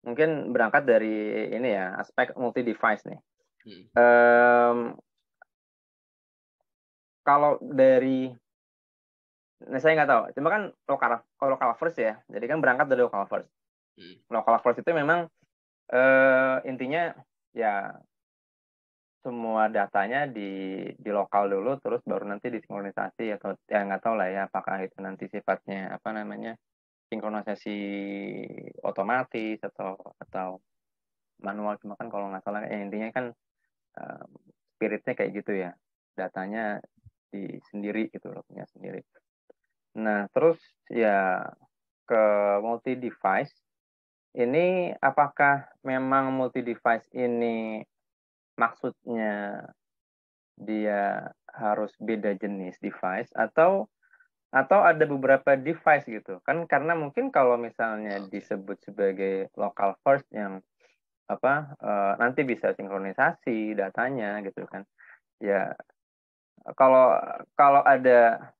mungkin berangkat dari ini ya aspek multi device nih. Hmm. Um, kalau dari nah saya nggak tahu, cuma kan lokal lokal first ya, jadi kan berangkat dari lokal first. Hmm. Lokal first itu memang uh, intinya ya semua datanya di di lokal dulu, terus baru nanti disinkronisasi atau ya nggak tahu lah ya apakah itu nanti sifatnya apa namanya sinkronisasi otomatis atau atau manual cuma kan kalau nggak salah eh, intinya kan eh, spiritnya kayak gitu ya datanya di sendiri gitu loh punya sendiri nah terus ya ke multi device ini apakah memang multi device ini maksudnya dia harus beda jenis device atau atau ada beberapa device gitu kan karena mungkin kalau misalnya disebut sebagai local first yang apa uh, nanti bisa sinkronisasi datanya gitu kan ya kalau kalau ada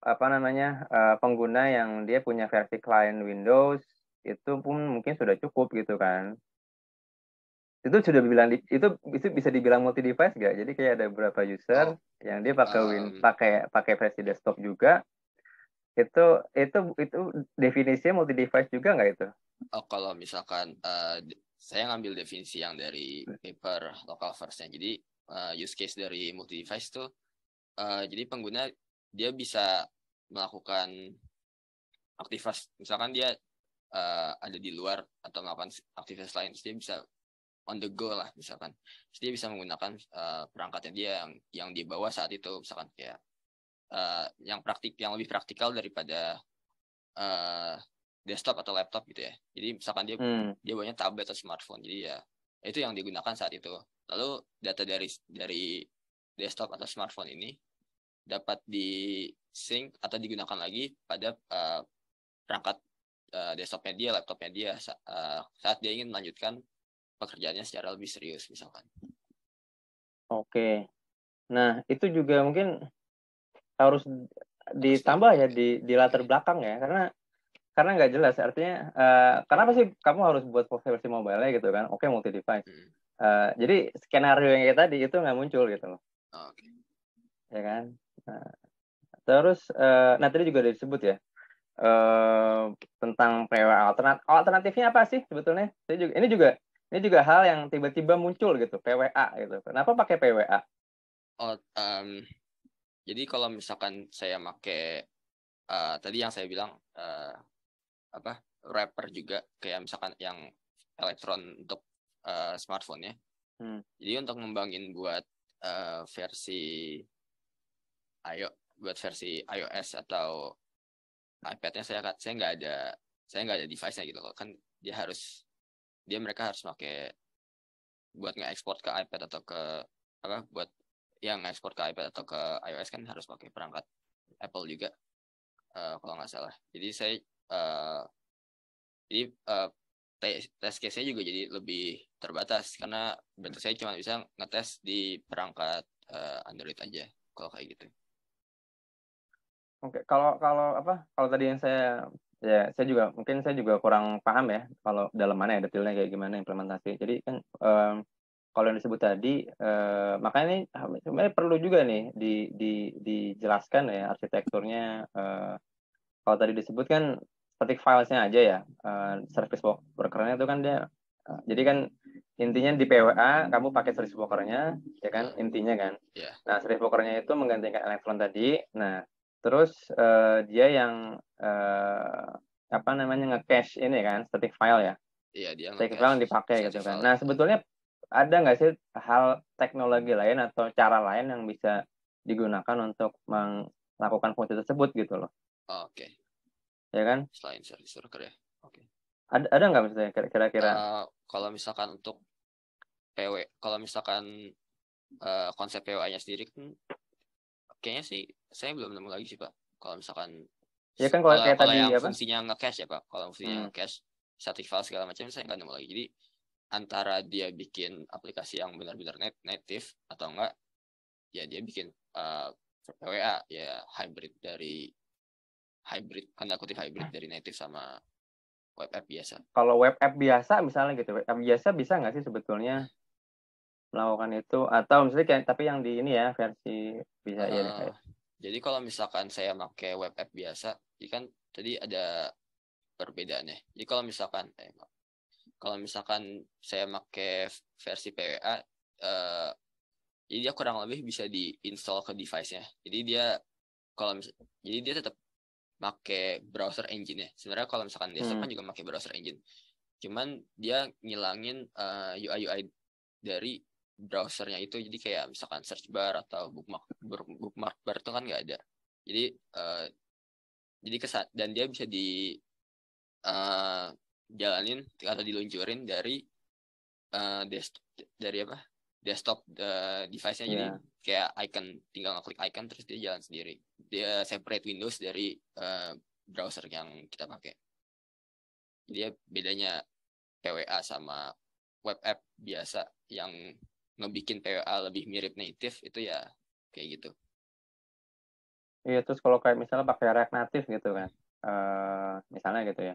apa namanya uh, pengguna yang dia punya versi client Windows itu pun mungkin sudah cukup gitu kan itu sudah dibilang itu itu bisa dibilang multi device nggak Jadi kayak ada beberapa user oh. yang dia pakai um. pakai pakai versi desktop juga. Itu itu itu definisinya multi device juga nggak itu? Oh kalau misalkan uh, saya ngambil definisi yang dari paper local firstnya. Jadi uh, use case dari multi device tuh uh, jadi pengguna dia bisa melakukan aktivitas misalkan dia uh, ada di luar atau melakukan aktivitas lain, dia bisa on the go lah misalkan. Jadi dia bisa menggunakan uh, perangkatnya dia yang yang dia bawa saat itu misalkan kayak uh, yang praktik yang lebih praktikal daripada uh, desktop atau laptop gitu ya. Jadi misalkan dia hmm. dia banyak tablet atau smartphone. Jadi ya itu yang digunakan saat itu. Lalu data dari dari desktop atau smartphone ini dapat di sync atau digunakan lagi pada uh, perangkat uh, desktopnya dia, laptopnya dia uh, saat dia ingin melanjutkan pekerjaannya secara lebih serius misalkan. Oke. Nah, itu juga mungkin harus ditambah ya di di latar belakang ya karena karena nggak jelas artinya uh, kenapa sih kamu harus buat versi mobile gitu kan oke okay, multi device hmm. uh, jadi skenario yang kayak tadi itu nggak muncul gitu loh okay. ya kan nah, terus uh, nah tadi juga disebut ya uh, tentang prewa alternatif alternatifnya apa sih sebetulnya saya juga ini juga ini juga hal yang tiba-tiba muncul gitu, PWA gitu. Kenapa pakai PWA? Oh, um, jadi kalau misalkan saya pakai uh, eh, tadi yang saya bilang uh, apa rapper juga kayak misalkan yang elektron untuk uh, eh, smartphone ya. Hmm. Jadi untuk ngembangin buat uh, versi ayo buat versi iOS atau iPad-nya saya saya nggak ada saya nggak ada device-nya gitu loh kan dia harus dia mereka harus pakai buat nge ekspor ke iPad atau ke apa buat yang ekspor ke iPad atau ke iOS kan harus pakai perangkat Apple juga uh, kalau nggak salah. Jadi saya uh, jadi uh, tes case saya juga jadi lebih terbatas karena bentuk saya cuma bisa ngetes di perangkat uh, Android aja kalau kayak gitu. Oke, kalau kalau apa? Kalau tadi yang saya Ya, saya juga mungkin saya juga kurang paham ya kalau dalam mana ya detailnya kayak gimana implementasi. Jadi kan um, kalau yang disebut tadi uh, makanya ini sebenarnya perlu juga nih di, di, dijelaskan ya arsitekturnya. Uh, kalau tadi disebut kan static filesnya aja ya uh, service workernya itu kan dia uh, jadi kan intinya di PWA kamu pakai service workernya ya kan intinya kan. Yeah. Nah service workernya itu menggantikan elektron tadi. Nah terus uh, dia yang uh, apa namanya nge-cache ini kan static file ya iya dia static file yang dipakai gitu kan nah sebetulnya ada nggak sih hal teknologi lain atau cara lain yang bisa digunakan untuk melakukan fungsi tersebut gitu loh oke okay. ya kan selain service worker ya oke okay. ada ada nggak misalnya kira-kira uh, kalau misalkan untuk PW kalau misalkan uh, konsep PWA-nya sendiri kan, kayaknya sih saya belum nemu lagi sih pak kalau misalkan ya kan kalau, kalau eh, kayak kalau tadi yang apa? fungsinya nggak cash ya pak kalau fungsinya hmm. cash satu file segala macam saya nggak nemu lagi jadi antara dia bikin aplikasi yang benar-benar net native atau enggak ya dia bikin uh, eh, PWA ya hybrid dari hybrid kan kutip hybrid dari native sama web app biasa kalau web app biasa misalnya gitu web app biasa bisa nggak sih sebetulnya melakukan itu atau misalnya kayak tapi yang di ini ya versi bisa uh, ya eh, kayak jadi kalau misalkan saya pakai web app biasa, ini ya kan tadi ada perbedaannya. Jadi kalau misalkan eh, kalau misalkan saya pakai versi PWA, eh, jadi dia kurang lebih bisa diinstal ke device-nya. Jadi dia kalau mis- jadi dia tetap pakai browser engine ya. Sebenarnya kalau misalkan desktop kan hmm. kan juga pakai browser engine. Cuman dia ngilangin uh, eh, UI UI dari browsernya itu jadi kayak misalkan search bar atau bookmark bookmark bar itu kan nggak ada jadi uh, jadi kesat dan dia bisa di uh, jalanin atau diluncurin dari uh, eh, desktop dari apa desktop uh, device-nya yeah. jadi iya. kayak icon tinggal ngeklik icon terus dia jalan sendiri dia separate Windows dari uh, browser yang kita pakai jadi bedanya PWA sama web app biasa yang ngebikin PWA lebih mirip native itu ya kayak gitu. Iya terus kalau kayak misalnya pakai React Native gitu kan, uh, misalnya gitu ya,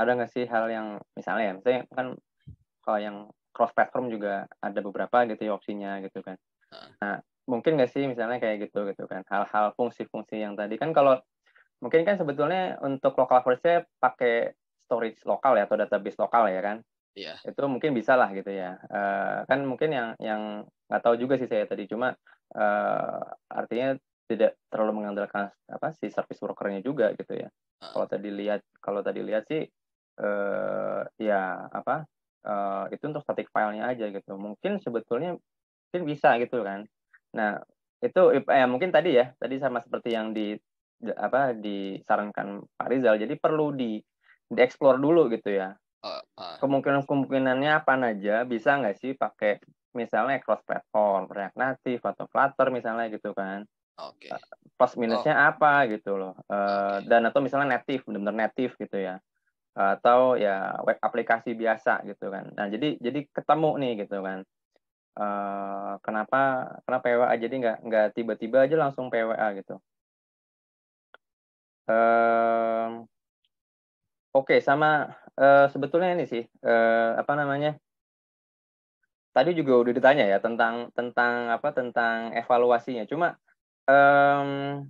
ada nggak sih hal yang misalnya ya, misalnya kan kalau yang cross platform juga ada beberapa gitu ya opsinya gitu kan. Nah mungkin nggak sih misalnya kayak gitu gitu kan, hal-hal fungsi-fungsi yang tadi kan kalau mungkin kan sebetulnya untuk local force pakai storage lokal ya atau database lokal ya kan yeah. itu mungkin bisa lah gitu ya uh, kan mungkin yang yang nggak tahu juga sih saya tadi cuma uh, artinya tidak terlalu mengandalkan apa si service workernya juga gitu ya uh. kalau tadi lihat kalau tadi lihat sih uh, ya apa uh, itu untuk static filenya aja gitu mungkin sebetulnya mungkin bisa gitu kan nah itu eh, mungkin tadi ya tadi sama seperti yang di apa disarankan Pak Rizal jadi perlu di dieksplor dulu gitu ya Kemungkinan kemungkinannya apa aja? Bisa nggak sih pakai misalnya cross platform, React Native atau Flutter misalnya gitu kan? Oke. Okay. Eh, plus minusnya oh. apa gitu loh? Eh, okay. Dan atau misalnya native, benar-benar native gitu ya? Atau ya web aplikasi biasa gitu kan? Nah jadi jadi ketemu nih gitu kan? Uh, kenapa kenapa PWA jadi nggak nggak tiba-tiba aja langsung PWA gitu? Oke, sama uh, sebetulnya ini sih uh, apa namanya? Tadi juga udah ditanya ya tentang tentang apa tentang evaluasinya. Cuma um,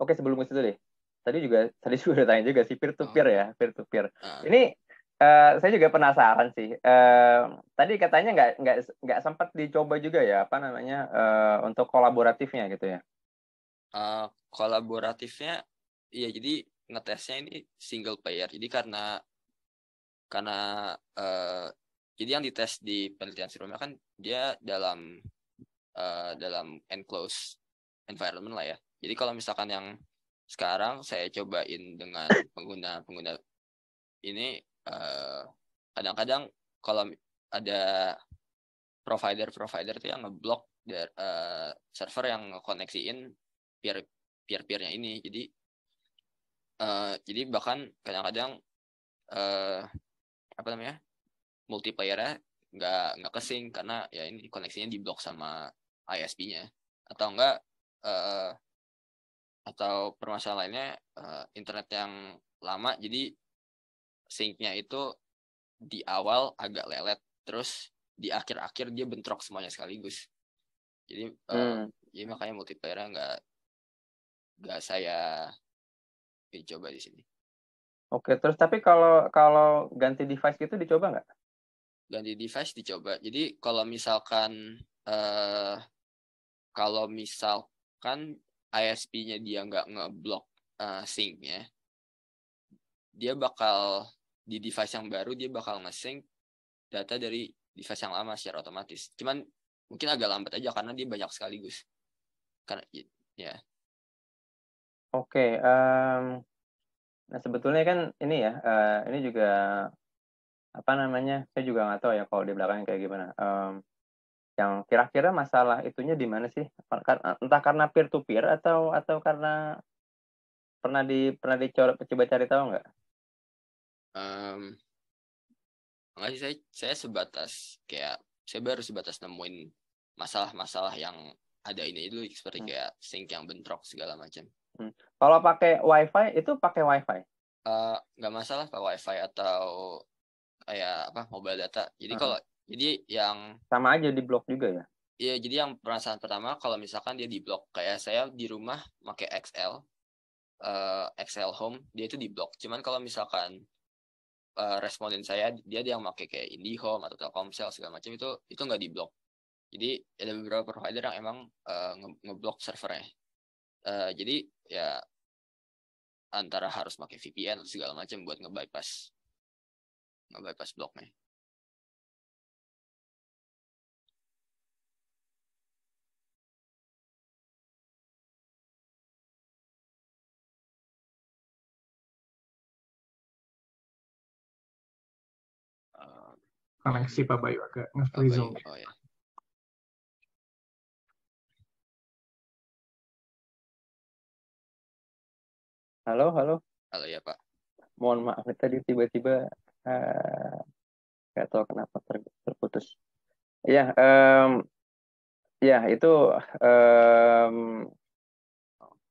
oke okay, sebelum itu deh. Tadi juga *laughs* tadi juga udah tanya juga sih peer to peer oh. ya, peer to peer. Ah. Ini uh, saya juga penasaran sih. Uh, tadi katanya nggak nggak nggak sempat dicoba juga ya apa namanya uh, untuk kolaboratifnya gitu ya? Uh, kolaboratifnya, ya jadi ngetesnya ini single player. Jadi karena karena uh, jadi yang dites di penelitian sebelumnya kan dia dalam uh, dalam enclosed environment lah ya. Jadi kalau misalkan yang sekarang saya cobain dengan pengguna pengguna ini kadang eh, kadang-kadang kalau ada provider-provider tuh yang ngeblok uh, server yang ngekoneksiin peer peer-peernya ini. Jadi Eh, jadi bahkan kadang-kadang uh, apa namanya multiplayernya nggak nggak kesing karena ya ini koneksinya diblok sama ISP-nya atau enggak uh, atau permasalahannya uh, internet yang lama jadi sync-nya itu di awal agak lelet terus di akhir-akhir dia bentrok semuanya sekaligus jadi uh, jadi makanya multiplayer-nya nggak nggak saya dicoba di sini. Oke, terus tapi kalau kalau ganti device gitu dicoba nggak? Ganti device dicoba. Jadi kalau misalkan eh, kalau misalkan ISP-nya dia nggak ngeblok uh, sync-nya, dia bakal di device yang baru dia bakal nge-sync data dari device yang lama secara otomatis. Cuman mungkin agak lambat aja karena dia banyak sekaligus. Karena ya, ya. Oke, um, nah sebetulnya kan ini ya, uh, ini juga, apa namanya, saya juga nggak tahu ya kalau di belakangnya kayak gimana, Um, yang kira-kira masalah itunya di mana sih? entah karena peer to peer atau atau karena pernah di pernah dicor coba cari tahu nggak? Um, Enggak sih, saya saya sebatas kayak saya baru sebatas nemuin masalah-masalah yang ada ini dulu seperti hmm. kayak sink yang bentrok segala macam. Hmm. Kalau pakai WiFi itu pakai WiFi? Eh, nggak uh, masalah pakai WiFi atau kayak apa mobile data. Jadi hmm. kalau jadi yang sama aja di blok juga ya? Iya, jadi yang perasaan pertama kalau misalkan dia di blok kayak saya di rumah pakai XL, uh, eh, XL Home, dia itu di blok. Cuman kalau misalkan uh, responden saya dia yang pakai kayak IndiHome atau Telkomsel segala macam itu itu nggak di blok. Jadi ada beberapa provider yang emang uh, ngeblok servernya uh, jadi ya antara harus pakai VPN atau segala macam buat nge-bypass nge-bypass bloknya. koneksi Pak Bayu agak nge-freeze. Oh, ya. Halo, halo. Halo ya Pak. Mohon maaf tadi tiba-tiba eh, nggak -tiba, uh, tahu kenapa ter terputus. Ya, um, ya itu um,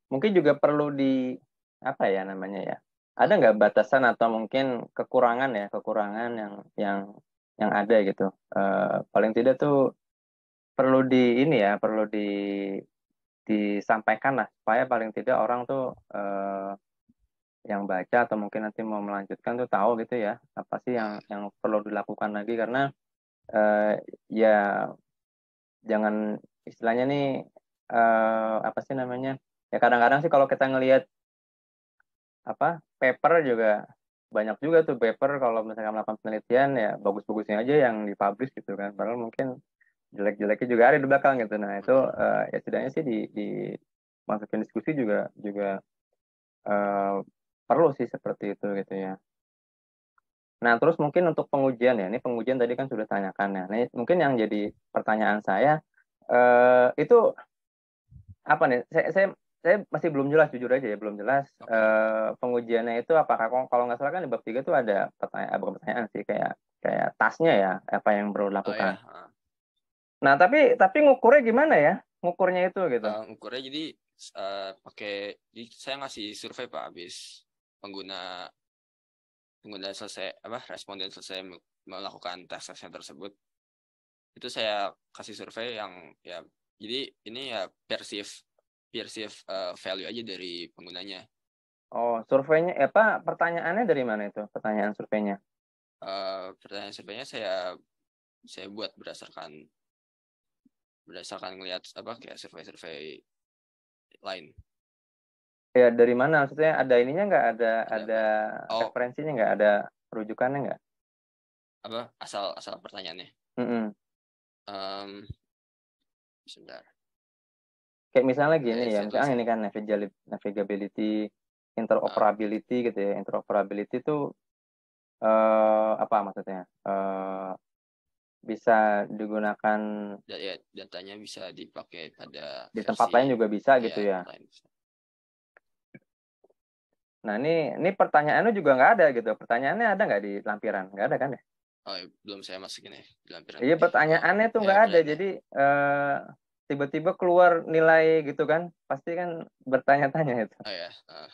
mungkin juga perlu di apa ya namanya ya. Ada nggak batasan atau mungkin kekurangan ya kekurangan yang yang yang ada gitu. Uh, paling tidak tuh perlu di ini ya perlu di disampaikan lah supaya paling tidak orang tuh eh, yang baca atau mungkin nanti mau melanjutkan tuh tahu gitu ya apa sih yang yang perlu dilakukan lagi karena eh, ya jangan istilahnya nih eh, apa sih namanya ya kadang-kadang sih kalau kita ngelihat apa paper juga banyak juga tuh paper kalau misalkan melakukan penelitian ya bagus-bagusnya aja yang dipublish gitu kan padahal mungkin jelek-jeleknya juga ada di belakang gitu nah itu uh, ya setidaknya sih di, di masukin diskusi juga juga uh, perlu sih seperti itu gitu ya nah terus mungkin untuk pengujian ya ini pengujian tadi kan sudah tanyakan ya nah, mungkin yang jadi pertanyaan saya uh, itu apa nih saya, saya saya masih belum jelas jujur aja ya belum jelas okay. uh, pengujiannya itu apakah kalau nggak salah kan di bab tiga itu ada pertanyaan pertanyaan sih kayak kayak tasnya ya apa yang perlu oh, iya, dilakukan oh, ya. Nah, tapi tapi ngukurnya gimana ya? Ngukurnya itu gitu. Uh, ngukurnya jadi uh, eh, pakai saya ngasih survei Pak habis pengguna pengguna selesai apa responden selesai melakukan tes tesnya tersebut. Itu saya kasih survei yang ya jadi ini ya perceive perceive uh, value aja dari penggunanya. Oh, surveinya eh, apa pertanyaannya dari mana itu? Pertanyaan surveinya? Uh, pertanyaan surveinya saya saya buat berdasarkan berdasarkan ngelihat apa kayak survei-survei lain ya dari mana maksudnya ada ininya nggak ada ada, ada oh. referensinya nggak ada rujukannya nggak apa asal asal pertanyaannya mm -hmm. um, sebentar kayak misalnya gini ya, ya misalnya ini kan navigability interoperability uh. gitu ya interoperability itu uh, eh, apa maksudnya uh, bisa digunakan ya, datanya bisa dipakai pada di tempat lain juga bisa ya, gitu ya. Nah ini ini pertanyaannya juga nggak ada gitu. Pertanyaannya ada nggak di lampiran? Nggak ada kan ya? Oh, iya, belum saya masukin ya di lampiran. Iya pertanyaannya tuh iya, nggak ya, ada. Jadi eh, tiba-tiba keluar nilai gitu kan? Pasti kan bertanya-tanya itu. Oh ya. Uh.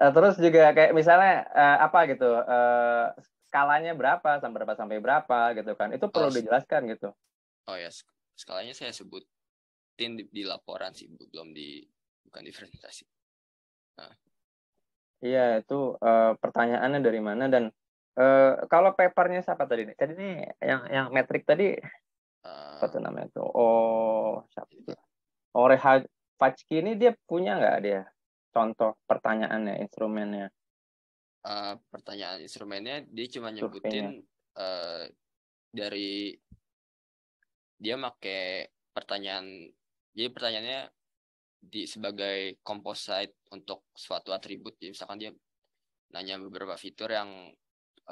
Terus juga kayak misalnya eh, apa gitu uh, skalanya berapa sampai berapa sampai berapa gitu kan itu perlu oh, dijelaskan gitu oh ya skalanya saya sebutin di, di laporan sih belum di bukan di presentasi nah. iya itu uh, pertanyaannya dari mana dan uh, kalau papernya siapa tadi nih? tadi nih yang yang metrik tadi uh, tuh ah. namanya itu oh siapa itu Oreha Pachki ini dia punya nggak dia contoh pertanyaannya instrumennya Eh, pertanyaan instrumennya dia cuma nyebutin uh, dari dia make pertanyaan jadi pertanyaannya di sebagai composite untuk suatu atribut jadi misalkan dia nanya beberapa fitur yang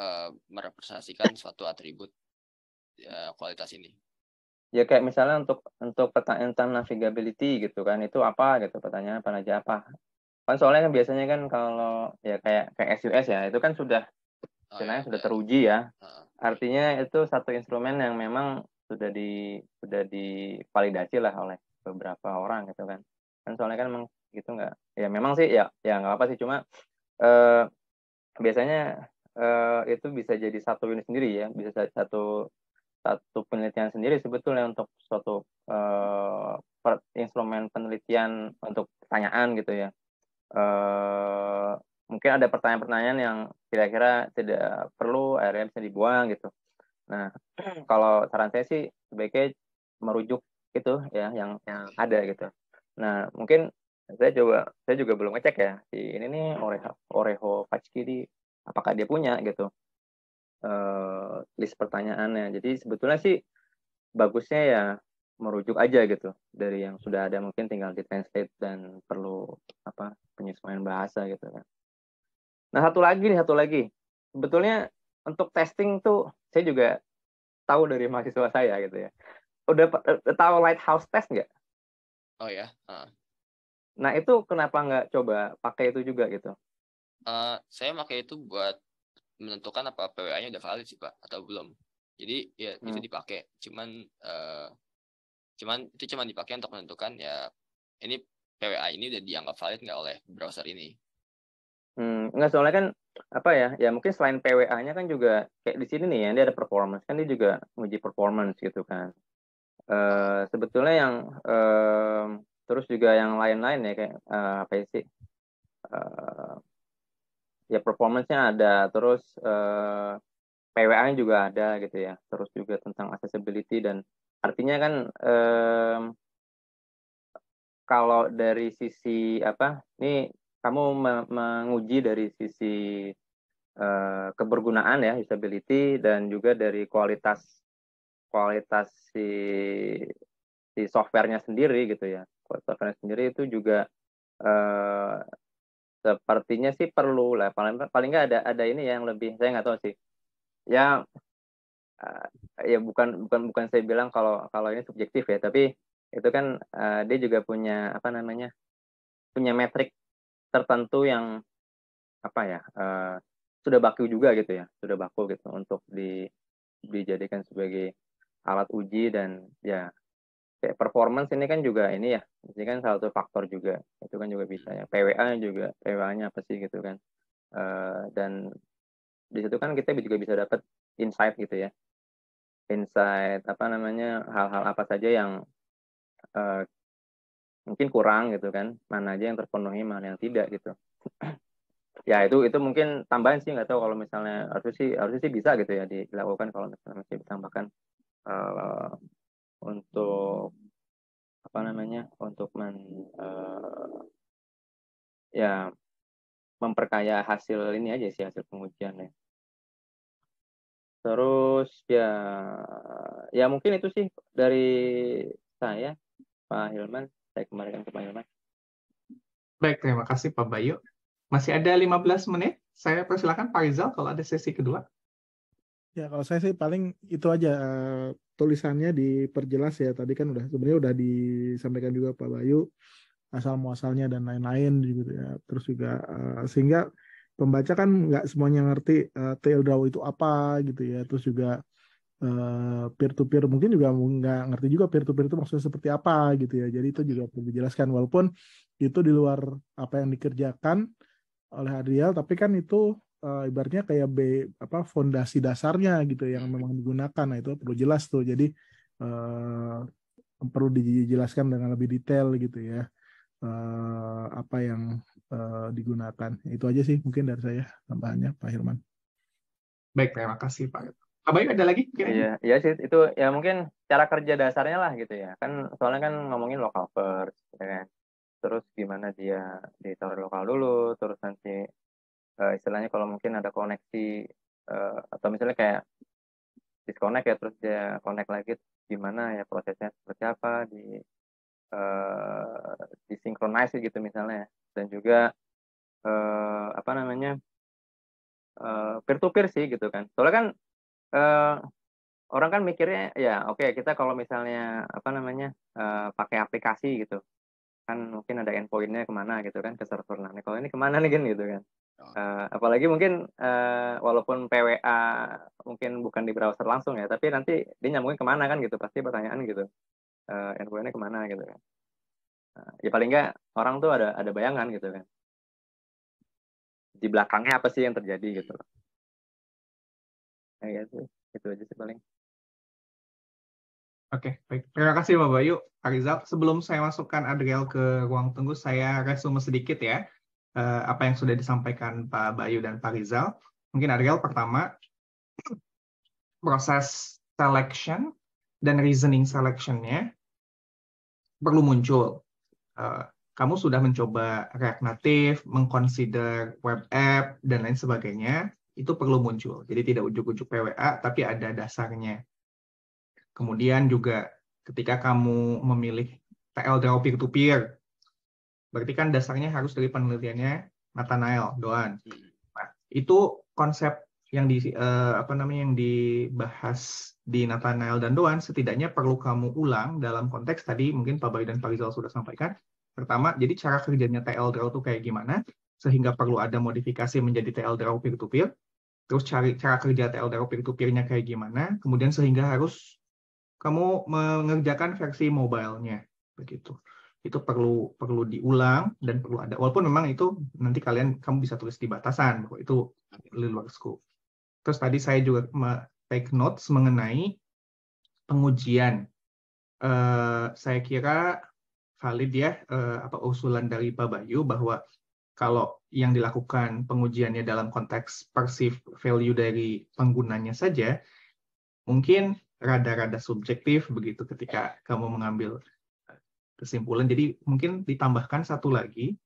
uh, merepresentasikan suatu atribut uh, kualitas ini ya kayak misalnya untuk untuk pertanyaan tentang navigability gitu kan itu apa gitu pertanyaan apa aja apa kan soalnya kan biasanya kan kalau ya kayak kayak SUS ya itu kan sudah oh, ya, sudah ya. teruji ya uh. artinya itu satu instrumen yang memang sudah di sudah divalidasi lah oleh beberapa orang gitu kan kan soalnya kan memang gitu nggak ya memang sih ya ya nggak apa sih cuma eh, biasanya eh, itu bisa jadi satu unit sendiri ya bisa satu satu penelitian sendiri sebetulnya untuk suatu eh, instrumen penelitian untuk pertanyaan gitu ya Eh, mungkin ada pertanyaan-pertanyaan yang kira-kira tidak perlu akhirnya bisa dibuang gitu. Nah, hmm. kalau saran saya sih sebaiknya merujuk gitu ya yang yang ada gitu. Nah, mungkin saya coba saya juga belum ngecek ya si ini nih Oreho Oreho Fachkiri apakah dia punya gitu uh, list pertanyaannya. Jadi sebetulnya sih bagusnya ya merujuk aja gitu dari yang sudah ada mungkin tinggal di translate dan perlu apa penyesuaian bahasa gitu kan. Nah satu lagi nih satu lagi sebetulnya untuk testing tuh saya juga tahu dari mahasiswa saya gitu ya. Udah tahu lighthouse test nggak? Oh ya. Uh. Nah itu kenapa nggak coba pakai itu juga gitu? Uh, saya pakai itu buat menentukan apa PWA-nya udah valid sih pak atau belum. Jadi ya hmm. itu dipakai. Cuman uh, Cuman itu cuma dipakai untuk menentukan ya ini PWA ini udah dianggap valid nggak oleh browser ini. Hmm, nggak soalnya kan apa ya? Ya mungkin selain PWA-nya kan juga kayak di sini nih ya, dia ada performance kan dia juga uji performance gitu kan. Uh, sebetulnya yang uh, terus juga yang lain-lain ya kayak uh, apa ya sih? Uh, ya performancenya ada, terus uh, PWA-nya juga ada gitu ya. Terus juga tentang accessibility dan artinya kan um, kalau dari sisi apa ini kamu me menguji dari sisi uh, kebergunaan ya usability dan juga dari kualitas kualitas si si softwarenya sendiri gitu ya kualitas softwarenya sendiri itu juga uh, sepertinya sih perlu lah paling paling nggak ada ada ini yang lebih saya nggak tahu sih ya uh, ya bukan bukan bukan saya bilang kalau kalau ini subjektif ya tapi itu kan uh, dia juga punya apa namanya punya metrik tertentu yang apa ya uh, sudah baku juga gitu ya sudah baku gitu untuk di dijadikan sebagai alat uji dan ya kayak performance ini kan juga ini ya ini kan salah satu faktor juga itu kan juga bisa ya PWA juga PWA-nya apa sih gitu kan uh, dan di situ kan kita juga bisa dapat insight gitu ya insight apa namanya hal-hal apa saja yang uh, mungkin kurang gitu kan mana aja yang terpenuhi mana yang tidak gitu *clears throat* ya itu itu mungkin tambahan sih nggak tahu kalau misalnya harusnya sih harusnya sih bisa gitu ya dilakukan kalau misalnya masih ditambahkan uh, untuk apa namanya untuk men uh, ya memperkaya hasil ini aja sih hasil pengujian ya terus ya ya mungkin itu sih dari saya Pak Hilman saya kembalikan ke Pak Hilman baik terima kasih Pak Bayu masih ada 15 menit saya persilakan Pak Rizal kalau ada sesi kedua ya kalau saya sih paling itu aja eh, tulisannya diperjelas ya tadi kan udah sebenarnya udah disampaikan juga Pak Bayu asal muasalnya dan lain-lain gitu ya terus juga eh, sehingga pembaca kan nggak semuanya ngerti uh, eh, tail draw itu apa gitu ya terus juga uh, eh, peer to peer mungkin juga nggak ngerti juga peer to peer itu maksudnya seperti apa gitu ya jadi itu juga perlu dijelaskan walaupun itu di luar apa yang dikerjakan oleh Adriel tapi kan itu uh, ibaratnya kayak B apa fondasi dasarnya gitu yang memang digunakan nah itu perlu jelas tuh jadi uh, perlu dijelaskan dengan lebih detail gitu ya uh, apa yang uh, digunakan. Itu aja sih mungkin dari saya tambahannya Pak Hilman. Baik, terima kasih Pak. Pak ada lagi? Iya, iya sih itu ya mungkin cara kerja dasarnya lah gitu ya. Kan soalnya kan ngomongin local first, ya kan? terus gimana dia ditaruh lokal dulu, terus nanti uh, istilahnya kalau mungkin ada koneksi uh, atau misalnya kayak disconnect ya terus dia connect lagi gimana ya prosesnya seperti apa di uh, eh, disinkronisir gitu misalnya dan juga uh, apa namanya uh, eh, peer to peer sih gitu kan soalnya kan uh, orang kan mikirnya ya oke okay, kita kalau misalnya apa namanya uh, pakai aplikasi gitu kan mungkin ada endpointnya kemana gitu kan ke server nah kalau ini kemana nih gitu kan uh, apalagi mungkin uh, walaupun PWA mungkin bukan di browser langsung ya tapi nanti dia nyambungin kemana kan gitu pasti pertanyaan gitu uh, kemana gitu kan uh, ya paling nggak orang tuh ada ada bayangan gitu kan di belakangnya apa sih yang terjadi gitu loh nah, ya itu aja sih paling Oke, okay, baik. Terima kasih Bapak Bayu. Arizal, sebelum saya masukkan Adriel ke ruang tunggu, saya resume sedikit ya eh, apa yang sudah disampaikan Pak Bayu dan Pak Rizal. Mungkin Adriel pertama, *clears throat* proses selection dan reasoning selectionnya perlu muncul. Eh, kamu sudah mencoba React Native, mengconsider web app, dan lain sebagainya, itu perlu muncul. Jadi tidak ujuk-ujuk PWA, tapi ada dasarnya. Kemudian juga ketika kamu memilih TL Draw Peer-to-Peer, berarti kan dasarnya harus dari penelitiannya Nathanael Doan. Hmm. Nah, itu konsep yang di uh, apa namanya yang dibahas di Nathanael dan Doan setidaknya perlu kamu ulang dalam konteks tadi mungkin Pak Bayu dan Pak Rizal sudah sampaikan. Pertama, jadi cara kerjanya TL Draw itu kayak gimana sehingga perlu ada modifikasi menjadi TL Draw peer to peer. Terus cari cara kerja TL Draw peer to peernya kayak gimana, kemudian sehingga harus kamu mengerjakan versi mobile-nya begitu. Itu perlu perlu diulang dan perlu ada walaupun memang itu nanti kalian kamu bisa tulis di batasan bahwa itu di luar scope. Terus tadi saya juga take notes mengenai pengujian. Uh, saya kira valid ya uh, apa usulan dari Pak Bayu bahwa kalau yang dilakukan pengujiannya dalam konteks perceived value dari penggunanya saja, mungkin rada-rada subjektif begitu ketika kamu mengambil kesimpulan. Jadi mungkin ditambahkan satu lagi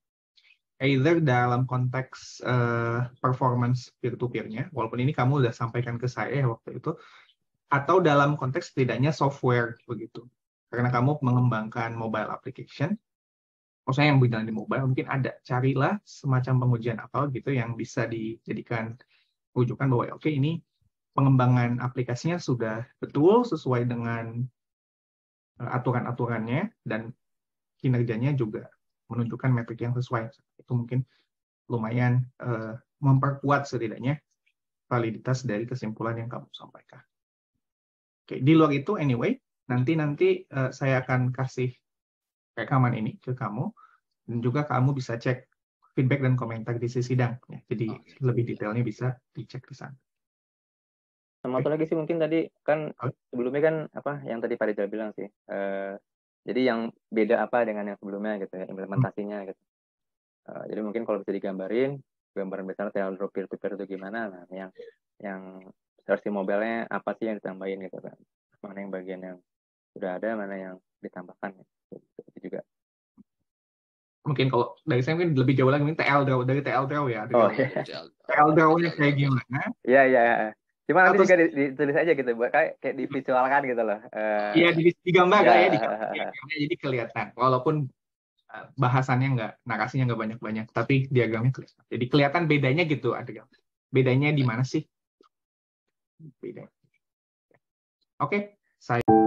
either dalam konteks uh, performance peer-to-peernya, walaupun ini kamu sudah sampaikan ke saya ya waktu itu, atau dalam konteks setidaknya software begitu. Karena kamu mengembangkan mobile application, maksudnya yang berjalan di mobile, mungkin ada carilah semacam pengujian apa gitu yang bisa dijadikan rujukan bahwa oke okay, ini pengembangan aplikasinya sudah betul sesuai dengan eh, aturan-aturannya dan kinerjanya juga menunjukkan metrik yang sesuai itu mungkin lumayan uh, memperkuat setidaknya validitas dari kesimpulan yang kamu sampaikan. Oke, di luar itu anyway, nanti nanti uh, eh, saya akan kasih rekaman ini ke kamu dan juga kamu bisa cek feedback dan komentar di sesi sidang ya. Jadi okay. Oh, lebih detailnya bisa dicek di sana. Sama satu lagi sih mungkin tadi kan sebelumnya kan apa yang tadi Pak Rizal bilang sih. Uh, jadi yang beda apa dengan yang sebelumnya gitu ya implementasinya gitu. Eh, jadi mungkin kalau bisa digambarin, gambaran besar teller peer-to-peer itu gimana? Nah, yang yang versi mobilnya apa sih yang ditambahin gitu kan? Mana yang bagian yang sudah ada, mana yang ditambahkan? Gitu, itu juga. Mungkin kalau dari saya mungkin lebih jauh lagi mungkin TL draw dari TL draw ya. Dari oh iya. TL draw-nya kayak gimana? Iya iya. iya. Cuma nanti juga ditulis aja gitu, buat kayak, kayak divisualkan gitu loh. Eh, iya, uh, ya, digambar ya. ya digambar, jadi kelihatan. Walaupun bahasannya nggak narasinya nggak banyak-banyak tapi diagramnya kelihatan jadi kelihatan bedanya gitu Adrian bedanya di mana sih beda oke okay, saya